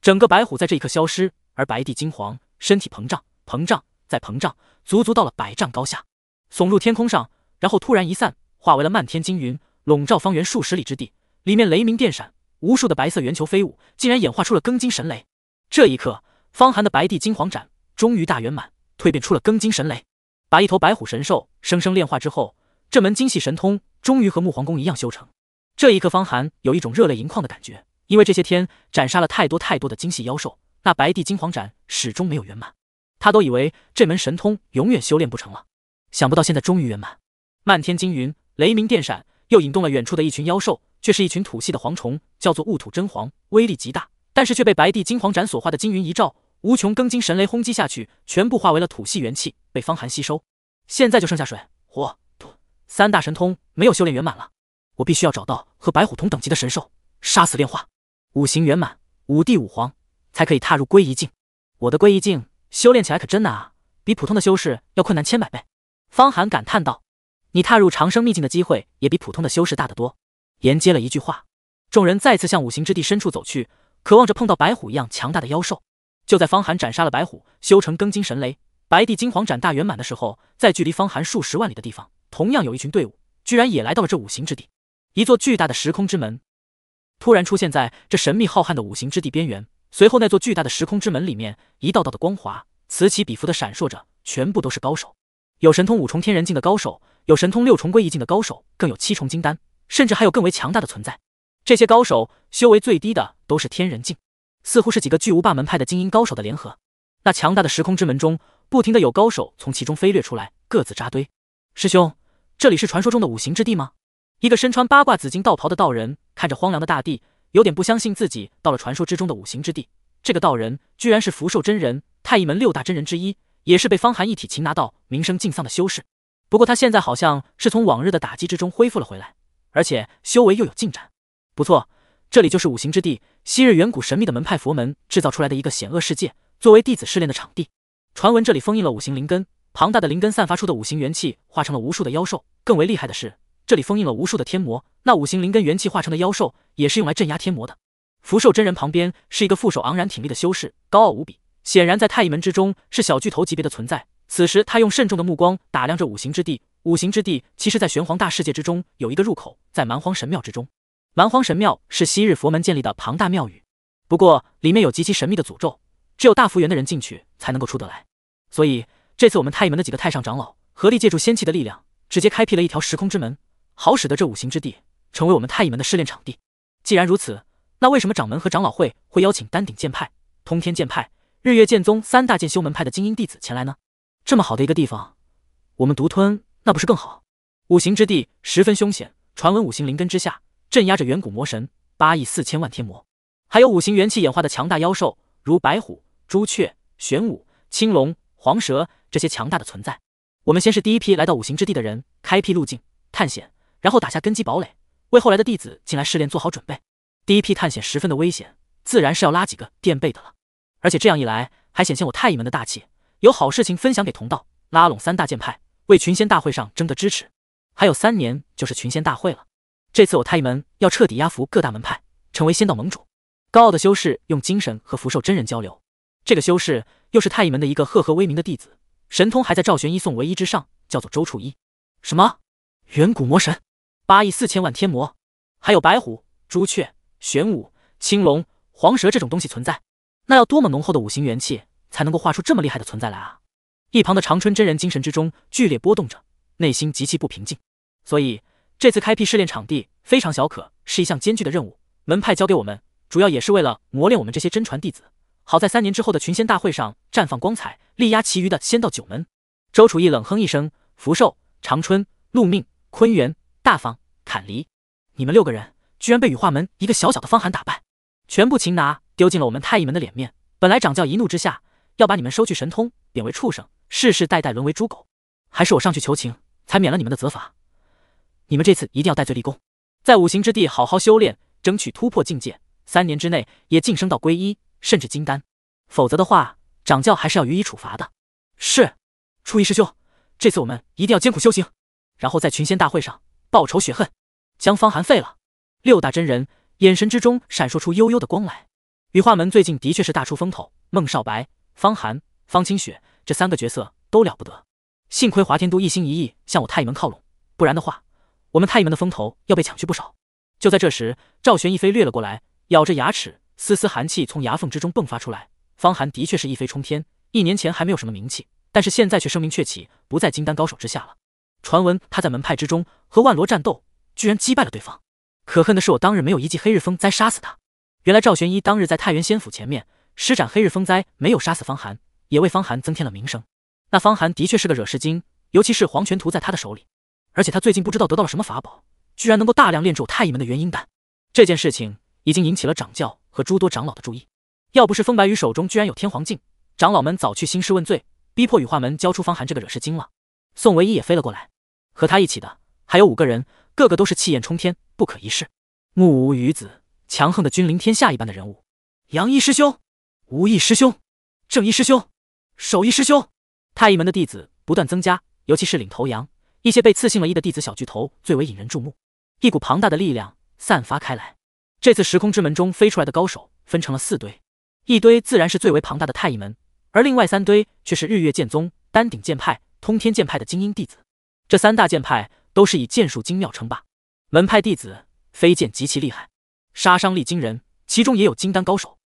整个白虎在这一刻消失，而白帝金皇身体膨胀，膨胀，再膨胀，足足到了百丈高下，耸入天空上，然后突然一散，化为了漫天金云，笼罩方圆数十里之地。里面雷鸣电闪，无数的白色圆球飞舞，竟然演化出了庚金神雷。这一刻。方寒的白帝金黄斩终于大圆满，蜕变出了庚金神雷，把一头白虎神兽生生炼化之后，这门精系神通终于和木皇宫一样修成。这一刻，方寒有一种热泪盈眶的感觉，因为这些天斩杀了太多太多的精系妖兽，那白帝金黄斩始终没有圆满，他都以为这门神通永远修炼不成了，想不到现在终于圆满。漫天金云，雷鸣电闪，又引动了远处的一群妖兽，却是一群土系的蝗虫，叫做雾土真蝗，威力极大，但是却被白帝金黄斩所化的金云一照。无穷庚金神雷轰击下去，全部化为了土系元气，被方寒吸收。现在就剩下水、火、土三大神通没有修炼圆满了，我必须要找到和白虎同等级的神兽，杀死炼化五行圆满，五帝五皇才可以踏入归一境。我的归一境修炼起来可真难啊，比普通的修士要困难千百倍。方寒感叹道：“你踏入长生秘境的机会也比普通的修士大得多。”言接了一句话，众人再次向五行之地深处走去，渴望着碰到白虎一样强大的妖兽。就在方寒斩杀了白虎，修成庚金神雷，白帝金黄斩大圆满的时候，在距离方寒数十万里的地方，同样有一群队伍，居然也来到了这五行之地。一座巨大的时空之门突然出现在这神秘浩瀚的五行之地边缘，随后那座巨大的时空之门里面，一道道的光华此起彼伏的闪烁着，全部都是高手，有神通五重天人境的高手，有神通六重归一境的高手，更有七重金丹，甚至还有更为强大的存在。这些高手修为最低的都是天人境。似乎是几个巨无霸门派的精英高手的联合。那强大的时空之门中，不停的有高手从其中飞掠出来，各自扎堆。师兄，这里是传说中的五行之地吗？一个身穿八卦紫金道袍的道人看着荒凉的大地，有点不相信自己到了传说之中的五行之地。这个道人居然是福寿真人，太乙门六大真人之一，也是被方寒一体擒拿到名声尽丧的修士。不过他现在好像是从往日的打击之中恢复了回来，而且修为又有进展。不错。这里就是五行之地，昔日远古神秘的门派佛门制造出来的一个险恶世界，作为弟子试炼的场地。传闻这里封印了五行灵根，庞大的灵根散发出的五行元气化成了无数的妖兽。更为厉害的是，这里封印了无数的天魔。那五行灵根元气化成的妖兽，也是用来镇压天魔的。福寿真人旁边是一个副手昂然挺立的修士，高傲无比，显然在太乙门之中是小巨头级别的存在。此时他用慎重的目光打量着五行之地。五行之地其实，在玄黄大世界之中有一个入口，在蛮荒神庙之中。蛮荒神庙是昔日佛门建立的庞大庙宇，不过里面有极其神秘的诅咒，只有大福缘的人进去才能够出得来。所以这次我们太乙门的几个太上长老合力借助仙气的力量，直接开辟了一条时空之门，好使得这五行之地成为我们太乙门的试炼场地。既然如此，那为什么掌门和长老会会邀请丹鼎剑派、通天剑派、日月剑宗三大剑修门派的精英弟子前来呢？这么好的一个地方，我们独吞那不是更好？五行之地十分凶险，传闻五行灵根之下。镇压着远古魔神八亿四千万天魔，还有五行元气演化的强大妖兽，如白虎、朱雀、玄武、青龙、黄蛇这些强大的存在。我们先是第一批来到五行之地的人，开辟路径、探险，然后打下根基堡垒，为后来的弟子进来试炼做好准备。第一批探险十分的危险，自然是要拉几个垫背的了。而且这样一来，还显现我太乙门的大气，有好事情分享给同道，拉拢三大剑派，为群仙大会上争得支持。还有三年就是群仙大会了。这次我太乙门要彻底压服各大门派，成为仙道盟主。高傲的修士用精神和福寿真人交流。这个修士又是太乙门的一个赫赫威名的弟子，神通还在赵玄一、宋唯一之上，叫做周处一。什么远古魔神，八亿四千万天魔，还有白虎、朱雀、玄武、青龙、黄蛇这种东西存在，那要多么浓厚的五行元气才能够画出这么厉害的存在来啊！一旁的长春真人精神之中剧烈波动着，内心极其不平静，所以。这次开辟试炼场地非常小，可是一项艰巨的任务。门派交给我们，主要也是为了磨练我们这些真传弟子。好在三年之后的群仙大会上绽放光彩，力压其余的仙道九门。周楚义冷哼一声：“福寿、长春、鹿命、坤元、大方、坎离，你们六个人居然被羽化门一个小小的方寒打败，全部擒拿，丢尽了我们太乙门的脸面。本来掌教一怒之下要把你们收去神通，贬为畜生，世世代代沦为猪狗。还是我上去求情，才免了你们的责罚。”你们这次一定要戴罪立功，在五行之地好好修炼，争取突破境界，三年之内也晋升到归一，甚至金丹。否则的话，掌教还是要予以处罚的。是，初一师兄，这次我们一定要艰苦修行，然后在群仙大会上报仇雪恨，将方寒废了。六大真人眼神之中闪烁出幽幽的光来。羽化门最近的确是大出风头，孟少白、方寒、方清雪这三个角色都了不得。幸亏华天都一心一意向我太乙门靠拢，不然的话。我们太乙门的风头要被抢去不少。就在这时，赵玄一飞掠了过来，咬着牙齿，丝丝寒气从牙缝之中迸发出来。方寒的确是一飞冲天，一年前还没有什么名气，但是现在却声名鹊起，不在金丹高手之下了。传闻他在门派之中和万罗战斗，居然击败了对方。可恨的是我当日没有一记黑日风灾杀死他。原来赵玄一当日在太原仙府前面施展黑日风灾，没有杀死方寒，也为方寒增添了名声。那方寒的确是个惹事精，尤其是黄泉图在他的手里。而且他最近不知道得到了什么法宝，居然能够大量炼制我太乙门的元婴丹。这件事情已经引起了掌教和诸多长老的注意。要不是风白羽手中居然有天皇镜，长老们早去兴师问罪，逼迫羽化门交出方寒这个惹事精了。宋唯一也飞了过来，和他一起的还有五个人，个个都是气焰冲天、不可一世、目无余子、强横的君临天下一般的人物。杨一师兄，吴一师兄，正一师兄，守一师兄，太乙门的弟子不断增加，尤其是领头羊。一些被赐姓了一的弟子小巨头最为引人注目，一股庞大的力量散发开来。这次时空之门中飞出来的高手分成了四堆，一堆自然是最为庞大的太乙门，而另外三堆却是日月剑宗、丹鼎剑派、通天剑派的精英弟子。这三大剑派都是以剑术精妙称霸，门派弟子飞剑极其厉害，杀伤力惊人。其中也有金丹高手，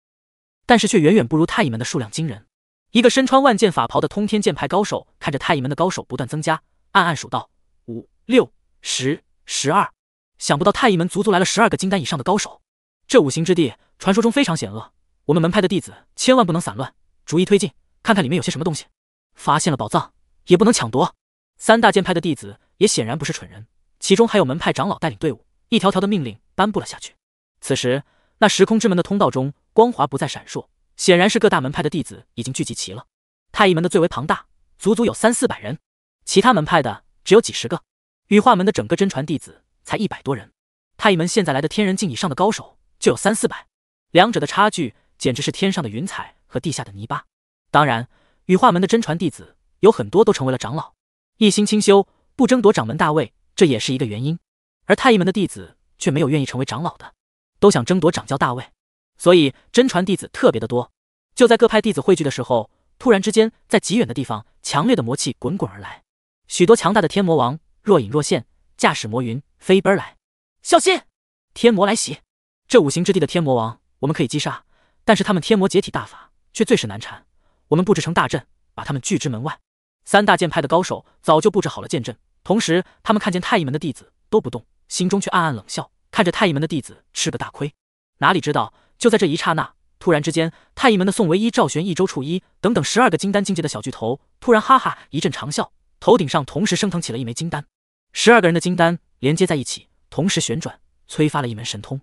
但是却远远不如太乙门的数量惊人。一个身穿万剑法袍的通天剑派高手看着太乙门的高手不断增加。暗暗数道：五、六、十、十二。想不到太乙门足足来了十二个金丹以上的高手。这五行之地传说中非常险恶，我们门派的弟子千万不能散乱，逐一推进，看看里面有些什么东西。发现了宝藏也不能抢夺。三大剑派的弟子也显然不是蠢人，其中还有门派长老带领队伍，一条条的命令颁布了下去。此时，那时空之门的通道中，光华不再闪烁，显然是各大门派的弟子已经聚集齐了。太乙门的最为庞大，足足有三四百人。其他门派的只有几十个，羽化门的整个真传弟子才一百多人。太乙门现在来的天人境以上的高手就有三四百，两者的差距简直是天上的云彩和地下的泥巴。当然，羽化门的真传弟子有很多都成为了长老，一心清修，不争夺掌门大位，这也是一个原因。而太乙门的弟子却没有愿意成为长老的，都想争夺掌教大位，所以真传弟子特别的多。就在各派弟子汇聚的时候，突然之间在极远的地方，强烈的魔气滚滚而来。许多强大的天魔王若隐若现，驾驶魔云飞奔来。小心，天魔来袭！这五行之地的天魔王我们可以击杀，但是他们天魔解体大法却最是难缠。我们布置成大阵，把他们拒之门外。三大剑派的高手早就布置好了剑阵，同时他们看见太乙门的弟子都不动，心中却暗暗冷笑，看着太乙门的弟子吃个大亏。哪里知道，就在这一刹那，突然之间，太乙门的宋唯一、赵玄、一周处一等等十二个金丹境界的小巨头，突然哈哈一阵长笑。头顶上同时升腾起了一枚金丹，十二个人的金丹连接在一起，同时旋转，催发了一门神通。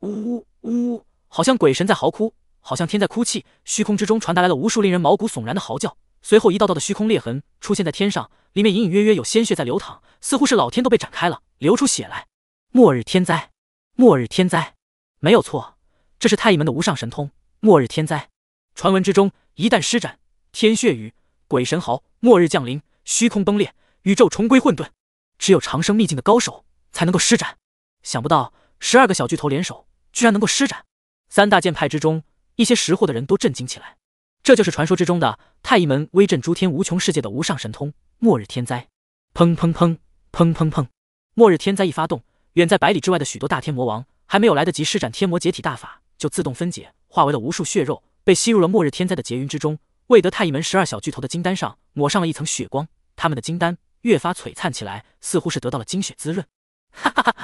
呜呜呜，好像鬼神在嚎哭，好像天在哭泣。虚空之中传达来了无数令人毛骨悚然的嚎叫。随后，一道道的虚空裂痕出现在天上，里面隐隐约约有鲜血在流淌，似乎是老天都被展开了，流出血来。末日天灾，末日天灾，没有错，这是太乙门的无上神通——末日天灾。传闻之中，一旦施展，天血雨，鬼神嚎，末日降临。虚空崩裂，宇宙重归混沌。只有长生秘境的高手才能够施展。想不到十二个小巨头联手，居然能够施展。三大剑派之中，一些识货的人都震惊起来。这就是传说之中的太乙门威震诸天无穷世界的无上神通——末日天灾！砰砰砰砰砰砰！末日天灾一发动，远在百里之外的许多大天魔王还没有来得及施展天魔解体大法，就自动分解，化为了无数血肉，被吸入了末日天灾的劫云之中，为得太乙门十二小巨头的金丹上抹上了一层血光。他们的金丹越发璀璨起来，似乎是得到了精血滋润。哈哈哈，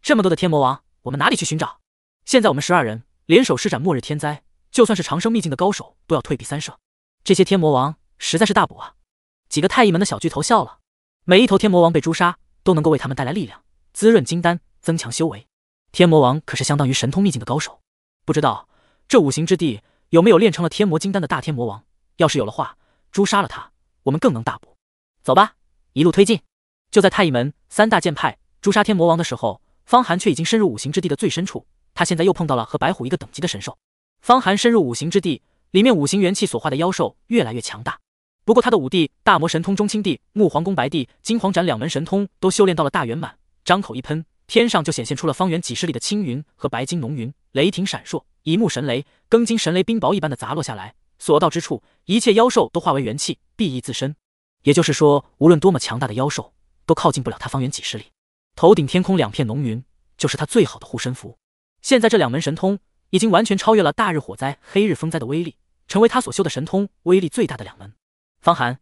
这么多的天魔王，我们哪里去寻找？现在我们十二人联手施展末日天灾，就算是长生秘境的高手都要退避三舍。这些天魔王实在是大补啊！几个太乙门的小巨头笑了，每一头天魔王被诛杀，都能够为他们带来力量，滋润金丹，增强修为。天魔王可是相当于神通秘境的高手，不知道这五行之地有没有练成了天魔金丹的大天魔王？要是有了话，诛杀了他，我们更能大补。走吧，一路推进。就在太乙门三大剑派诛杀天魔王的时候，方寒却已经深入五行之地的最深处。他现在又碰到了和白虎一个等级的神兽。方寒深入五行之地，里面五行元气所化的妖兽越来越强大。不过他的五帝大魔神通中青帝木皇宫白帝金皇斩两门神通都修炼到了大圆满，张口一喷，天上就显现出了方圆几十里的青云和白金浓云，雷霆闪烁，一目神雷、庚金神雷、冰雹一般的砸落下来，所到之处，一切妖兽都化为元气，避逸自身。也就是说，无论多么强大的妖兽，都靠近不了他方圆几十里。头顶天空两片浓云，就是他最好的护身符。现在这两门神通已经完全超越了大日火灾、黑日风灾的威力，成为他所修的神通威力最大的两门。方寒，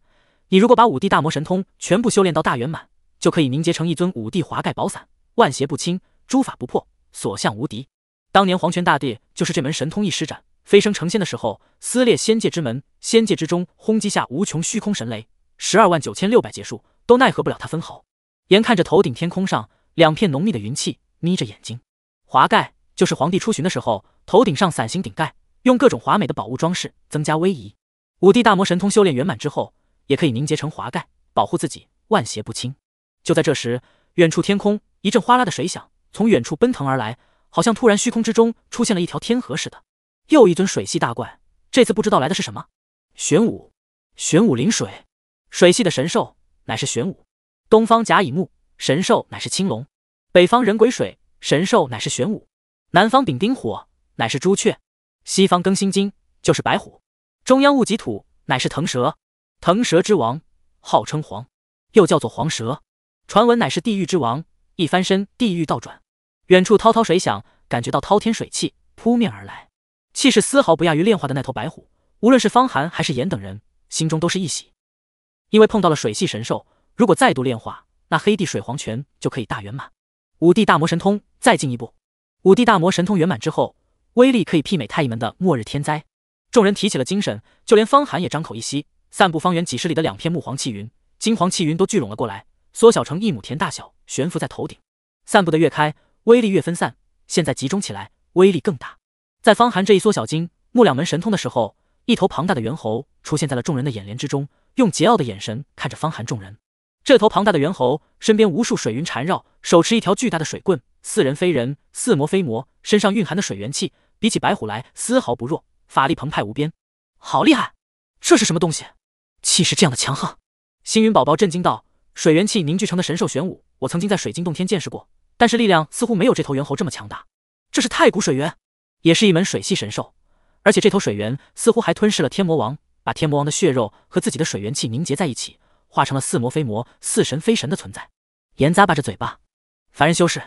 你如果把五帝大魔神通全部修炼到大圆满，就可以凝结成一尊五帝华盖宝伞，万邪不侵，诸法不破，所向无敌。当年黄泉大帝就是这门神通一施展，飞升成仙的时候，撕裂仙界之门，仙界之中轰击下无穷虚空神雷。十二万九千六百结束，都奈何不了他分毫。眼看着头顶天空上两片浓密的云气，眯着眼睛，华盖就是皇帝出巡的时候，头顶上伞形顶盖，用各种华美的宝物装饰，增加威仪。五帝大魔神通修炼圆满之后，也可以凝结成华盖，保护自己，万邪不侵。就在这时，远处天空一阵哗啦的水响，从远处奔腾而来，好像突然虚空之中出现了一条天河似的。又一尊水系大怪，这次不知道来的是什么。玄武，玄武临水。水系的神兽乃是玄武，东方甲乙木神兽乃是青龙，北方人癸水神兽乃是玄武，南方丙丁火乃是朱雀，西方庚辛金就是白虎，中央戊己土乃是腾蛇，腾蛇之王号称黄，又叫做黄蛇，传闻乃是地狱之王，一翻身地狱倒转。远处滔滔水响，感觉到滔天水气扑面而来，气势丝毫不亚于炼化的那头白虎。无论是方寒还是严等人，心中都是一喜。因为碰到了水系神兽，如果再度炼化，那黑帝水皇泉就可以大圆满。五帝大魔神通再进一步，五帝大魔神通圆满之后，威力可以媲美太乙门的末日天灾。众人提起了精神，就连方寒也张口一吸，散布方圆几十里的两片木黄气云、金黄气云都聚拢了过来，缩小成一亩田大小，悬浮在头顶。散布的越开，威力越分散；现在集中起来，威力更大。在方寒这一缩小金木两门神通的时候，一头庞大的猿猴出现在了众人的眼帘之中。用桀骜的眼神看着方寒众人，这头庞大的猿猴身边无数水云缠绕，手持一条巨大的水棍，似人非人，似魔非魔，身上蕴含的水元气比起白虎来丝毫不弱，法力澎湃无边，好厉害！这是什么东西？气势这样的强横！星云宝宝震惊道：“水元气凝聚成的神兽玄武，我曾经在水晶洞天见识过，但是力量似乎没有这头猿猴这么强大。这是太古水猿，也是一门水系神兽，而且这头水猿似乎还吞噬了天魔王。”把天魔王的血肉和自己的水源气凝结在一起，化成了似魔非魔、似神非神的存在。严咂巴着嘴巴，凡人修士，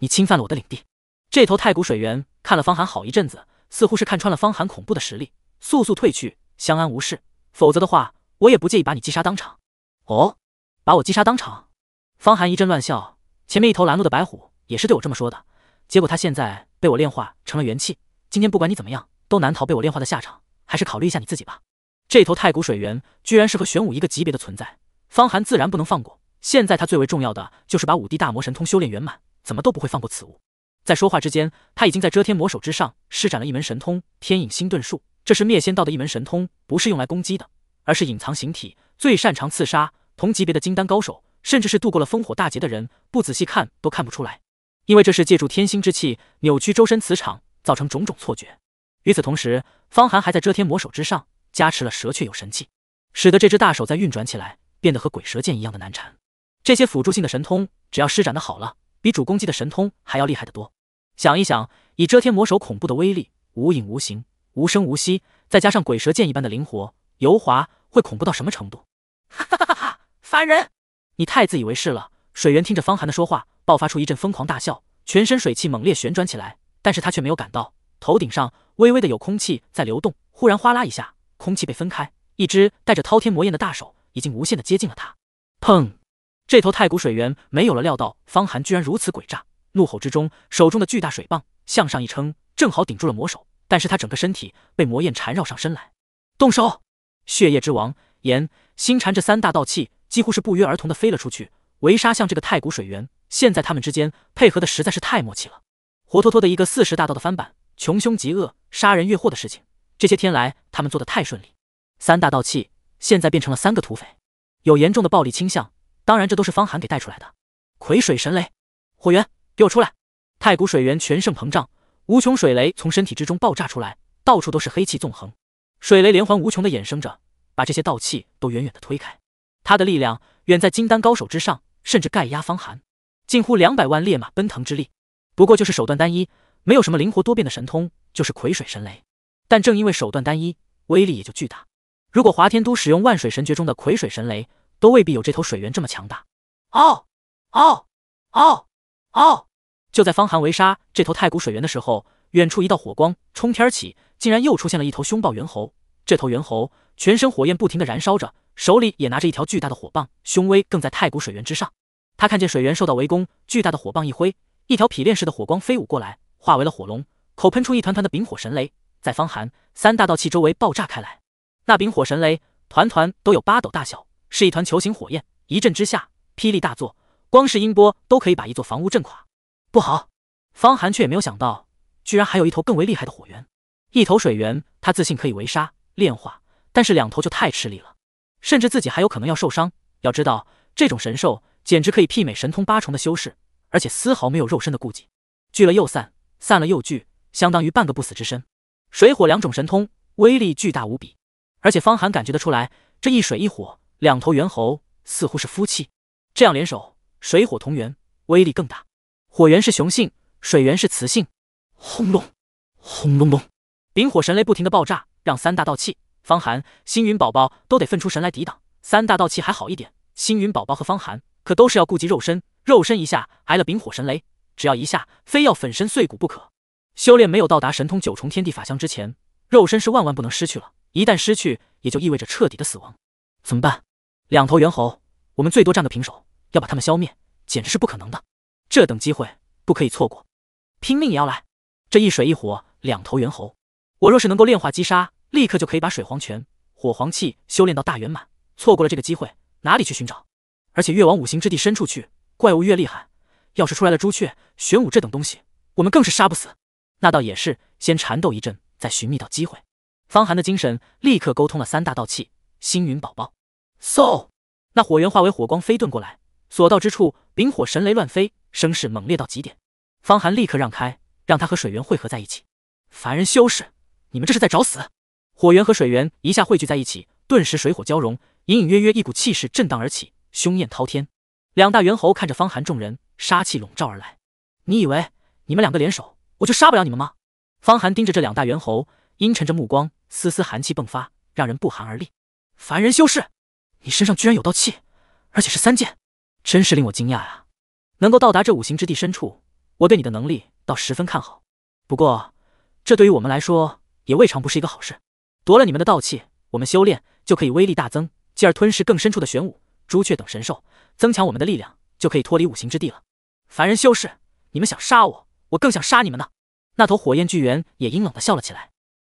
你侵犯了我的领地。这头太古水源看了方寒好一阵子，似乎是看穿了方寒恐怖的实力，速速退去，相安无事。否则的话，我也不介意把你击杀当场。哦，把我击杀当场？方寒一阵乱笑。前面一头拦路的白虎也是对我这么说的，结果他现在被我炼化成了元气。今天不管你怎么样，都难逃被我炼化的下场。还是考虑一下你自己吧。这头太古水猿居然是和玄武一个级别的存在，方寒自然不能放过。现在他最为重要的就是把五帝大魔神通修炼圆满，怎么都不会放过此物。在说话之间，他已经在遮天魔手之上施展了一门神通——天影星遁术。这是灭仙道的一门神通，不是用来攻击的，而是隐藏形体，最擅长刺杀同级别的金丹高手，甚至是度过了烽火大劫的人，不仔细看都看不出来，因为这是借助天星之气扭曲周身磁场，造成种种错觉。与此同时，方寒还在遮天魔手之上。加持了蛇却有神器，使得这只大手在运转起来变得和鬼蛇剑一样的难缠。这些辅助性的神通，只要施展的好了，比主攻击的神通还要厉害得多。想一想，以遮天魔手恐怖的威力，无影无形，无声无息，再加上鬼蛇剑一般的灵活油滑，会恐怖到什么程度？哈哈哈！哈凡人，你太自以为是了。水源听着方寒的说话，爆发出一阵疯狂大笑，全身水气猛烈旋转起来，但是他却没有感到头顶上微微的有空气在流动。忽然哗啦一下。空气被分开，一只带着滔天魔焰的大手已经无限的接近了他。砰！这头太古水源没有了料到方寒居然如此诡诈，怒吼之中，手中的巨大水棒向上一撑，正好顶住了魔手。但是他整个身体被魔焰缠绕上身来。动手！血液之王、炎、星缠这三大道气几乎是不约而同的飞了出去，围杀向这个太古水源。现在他们之间配合的实在是太默契了，活脱脱的一个四十大道的翻版，穷凶极恶、杀人越货的事情。这些天来，他们做的太顺利，三大道气现在变成了三个土匪，有严重的暴力倾向。当然，这都是方寒给带出来的。癸水神雷，火源，给我出来！太古水源全盛膨胀，无穷水雷从身体之中爆炸出来，到处都是黑气纵横，水雷连环无穷的衍生着，把这些道气都远远的推开。他的力量远在金丹高手之上，甚至盖压方寒，近乎两百万烈马奔腾之力。不过就是手段单一，没有什么灵活多变的神通，就是癸水神雷。但正因为手段单一，威力也就巨大。如果华天都使用万水神诀中的葵水神雷，都未必有这头水源这么强大。哦哦哦哦！就在方寒围杀这头太古水源的时候，远处一道火光冲天起，竟然又出现了一头凶暴猿猴。这头猿猴全身火焰不停的燃烧着，手里也拿着一条巨大的火棒，凶威更在太古水源之上。他看见水源受到围攻，巨大的火棒一挥，一条匹链式的火光飞舞过来，化为了火龙，口喷出一团团的丙火神雷。在方寒三大道器周围爆炸开来，那柄火神雷团团都有八斗大小，是一团球形火焰。一震之下，霹雳大作，光是音波都可以把一座房屋震垮。不好！方寒却也没有想到，居然还有一头更为厉害的火猿，一头水猿。他自信可以围杀炼化，但是两头就太吃力了，甚至自己还有可能要受伤。要知道，这种神兽简直可以媲美神通八重的修士，而且丝毫没有肉身的顾忌。聚了又散，散了又聚，相当于半个不死之身。水火两种神通威力巨大无比，而且方寒感觉得出来，这一水一火两头猿猴似乎是夫妻，这样联手水火同源，威力更大。火猿是雄性，水猿是雌性。轰隆，轰隆隆，丙火神雷不停的爆炸，让三大道气方寒、星云宝宝都得分出神来抵挡。三大道气还好一点，星云宝宝和方寒可都是要顾及肉身，肉身一下挨了丙火神雷，只要一下，非要粉身碎骨不可。修炼没有到达神通九重天地法相之前，肉身是万万不能失去了。一旦失去，也就意味着彻底的死亡。怎么办？两头猿猴，我们最多占个平手，要把他们消灭，简直是不可能的。这等机会不可以错过，拼命也要来。这一水一火，两头猿猴，我若是能够炼化击杀，立刻就可以把水黄泉、火黄气修炼到大圆满。错过了这个机会，哪里去寻找？而且越往五行之地深处去，怪物越厉害。要是出来了朱雀、玄武这等东西，我们更是杀不死。那倒也是，先缠斗一阵，再寻觅到机会。方寒的精神立刻沟通了三大道气：星云宝宝，嗖！那火源化为火光飞遁过来，所到之处，丙火神雷乱飞，声势猛烈到极点。方寒立刻让开，让他和水源汇合在一起。凡人修士，你们这是在找死！火源和水源一下汇聚在一起，顿时水火交融，隐隐约约一股气势震荡而起，凶焰滔天。两大猿猴看着方寒众人，杀气笼罩而来。你以为你们两个联手？我就杀不了你们吗？方寒盯着这两大猿猴，阴沉着目光，丝丝寒气迸发，让人不寒而栗。凡人修士，你身上居然有道气，而且是三件，真是令我惊讶呀！能够到达这五行之地深处，我对你的能力倒十分看好。不过，这对于我们来说也未尝不是一个好事。夺了你们的道气，我们修炼就可以威力大增，继而吞噬更深处的玄武、朱雀等神兽，增强我们的力量，就可以脱离五行之地了。凡人修士，你们想杀我？我更想杀你们呢！那头火焰巨猿也阴冷的笑了起来。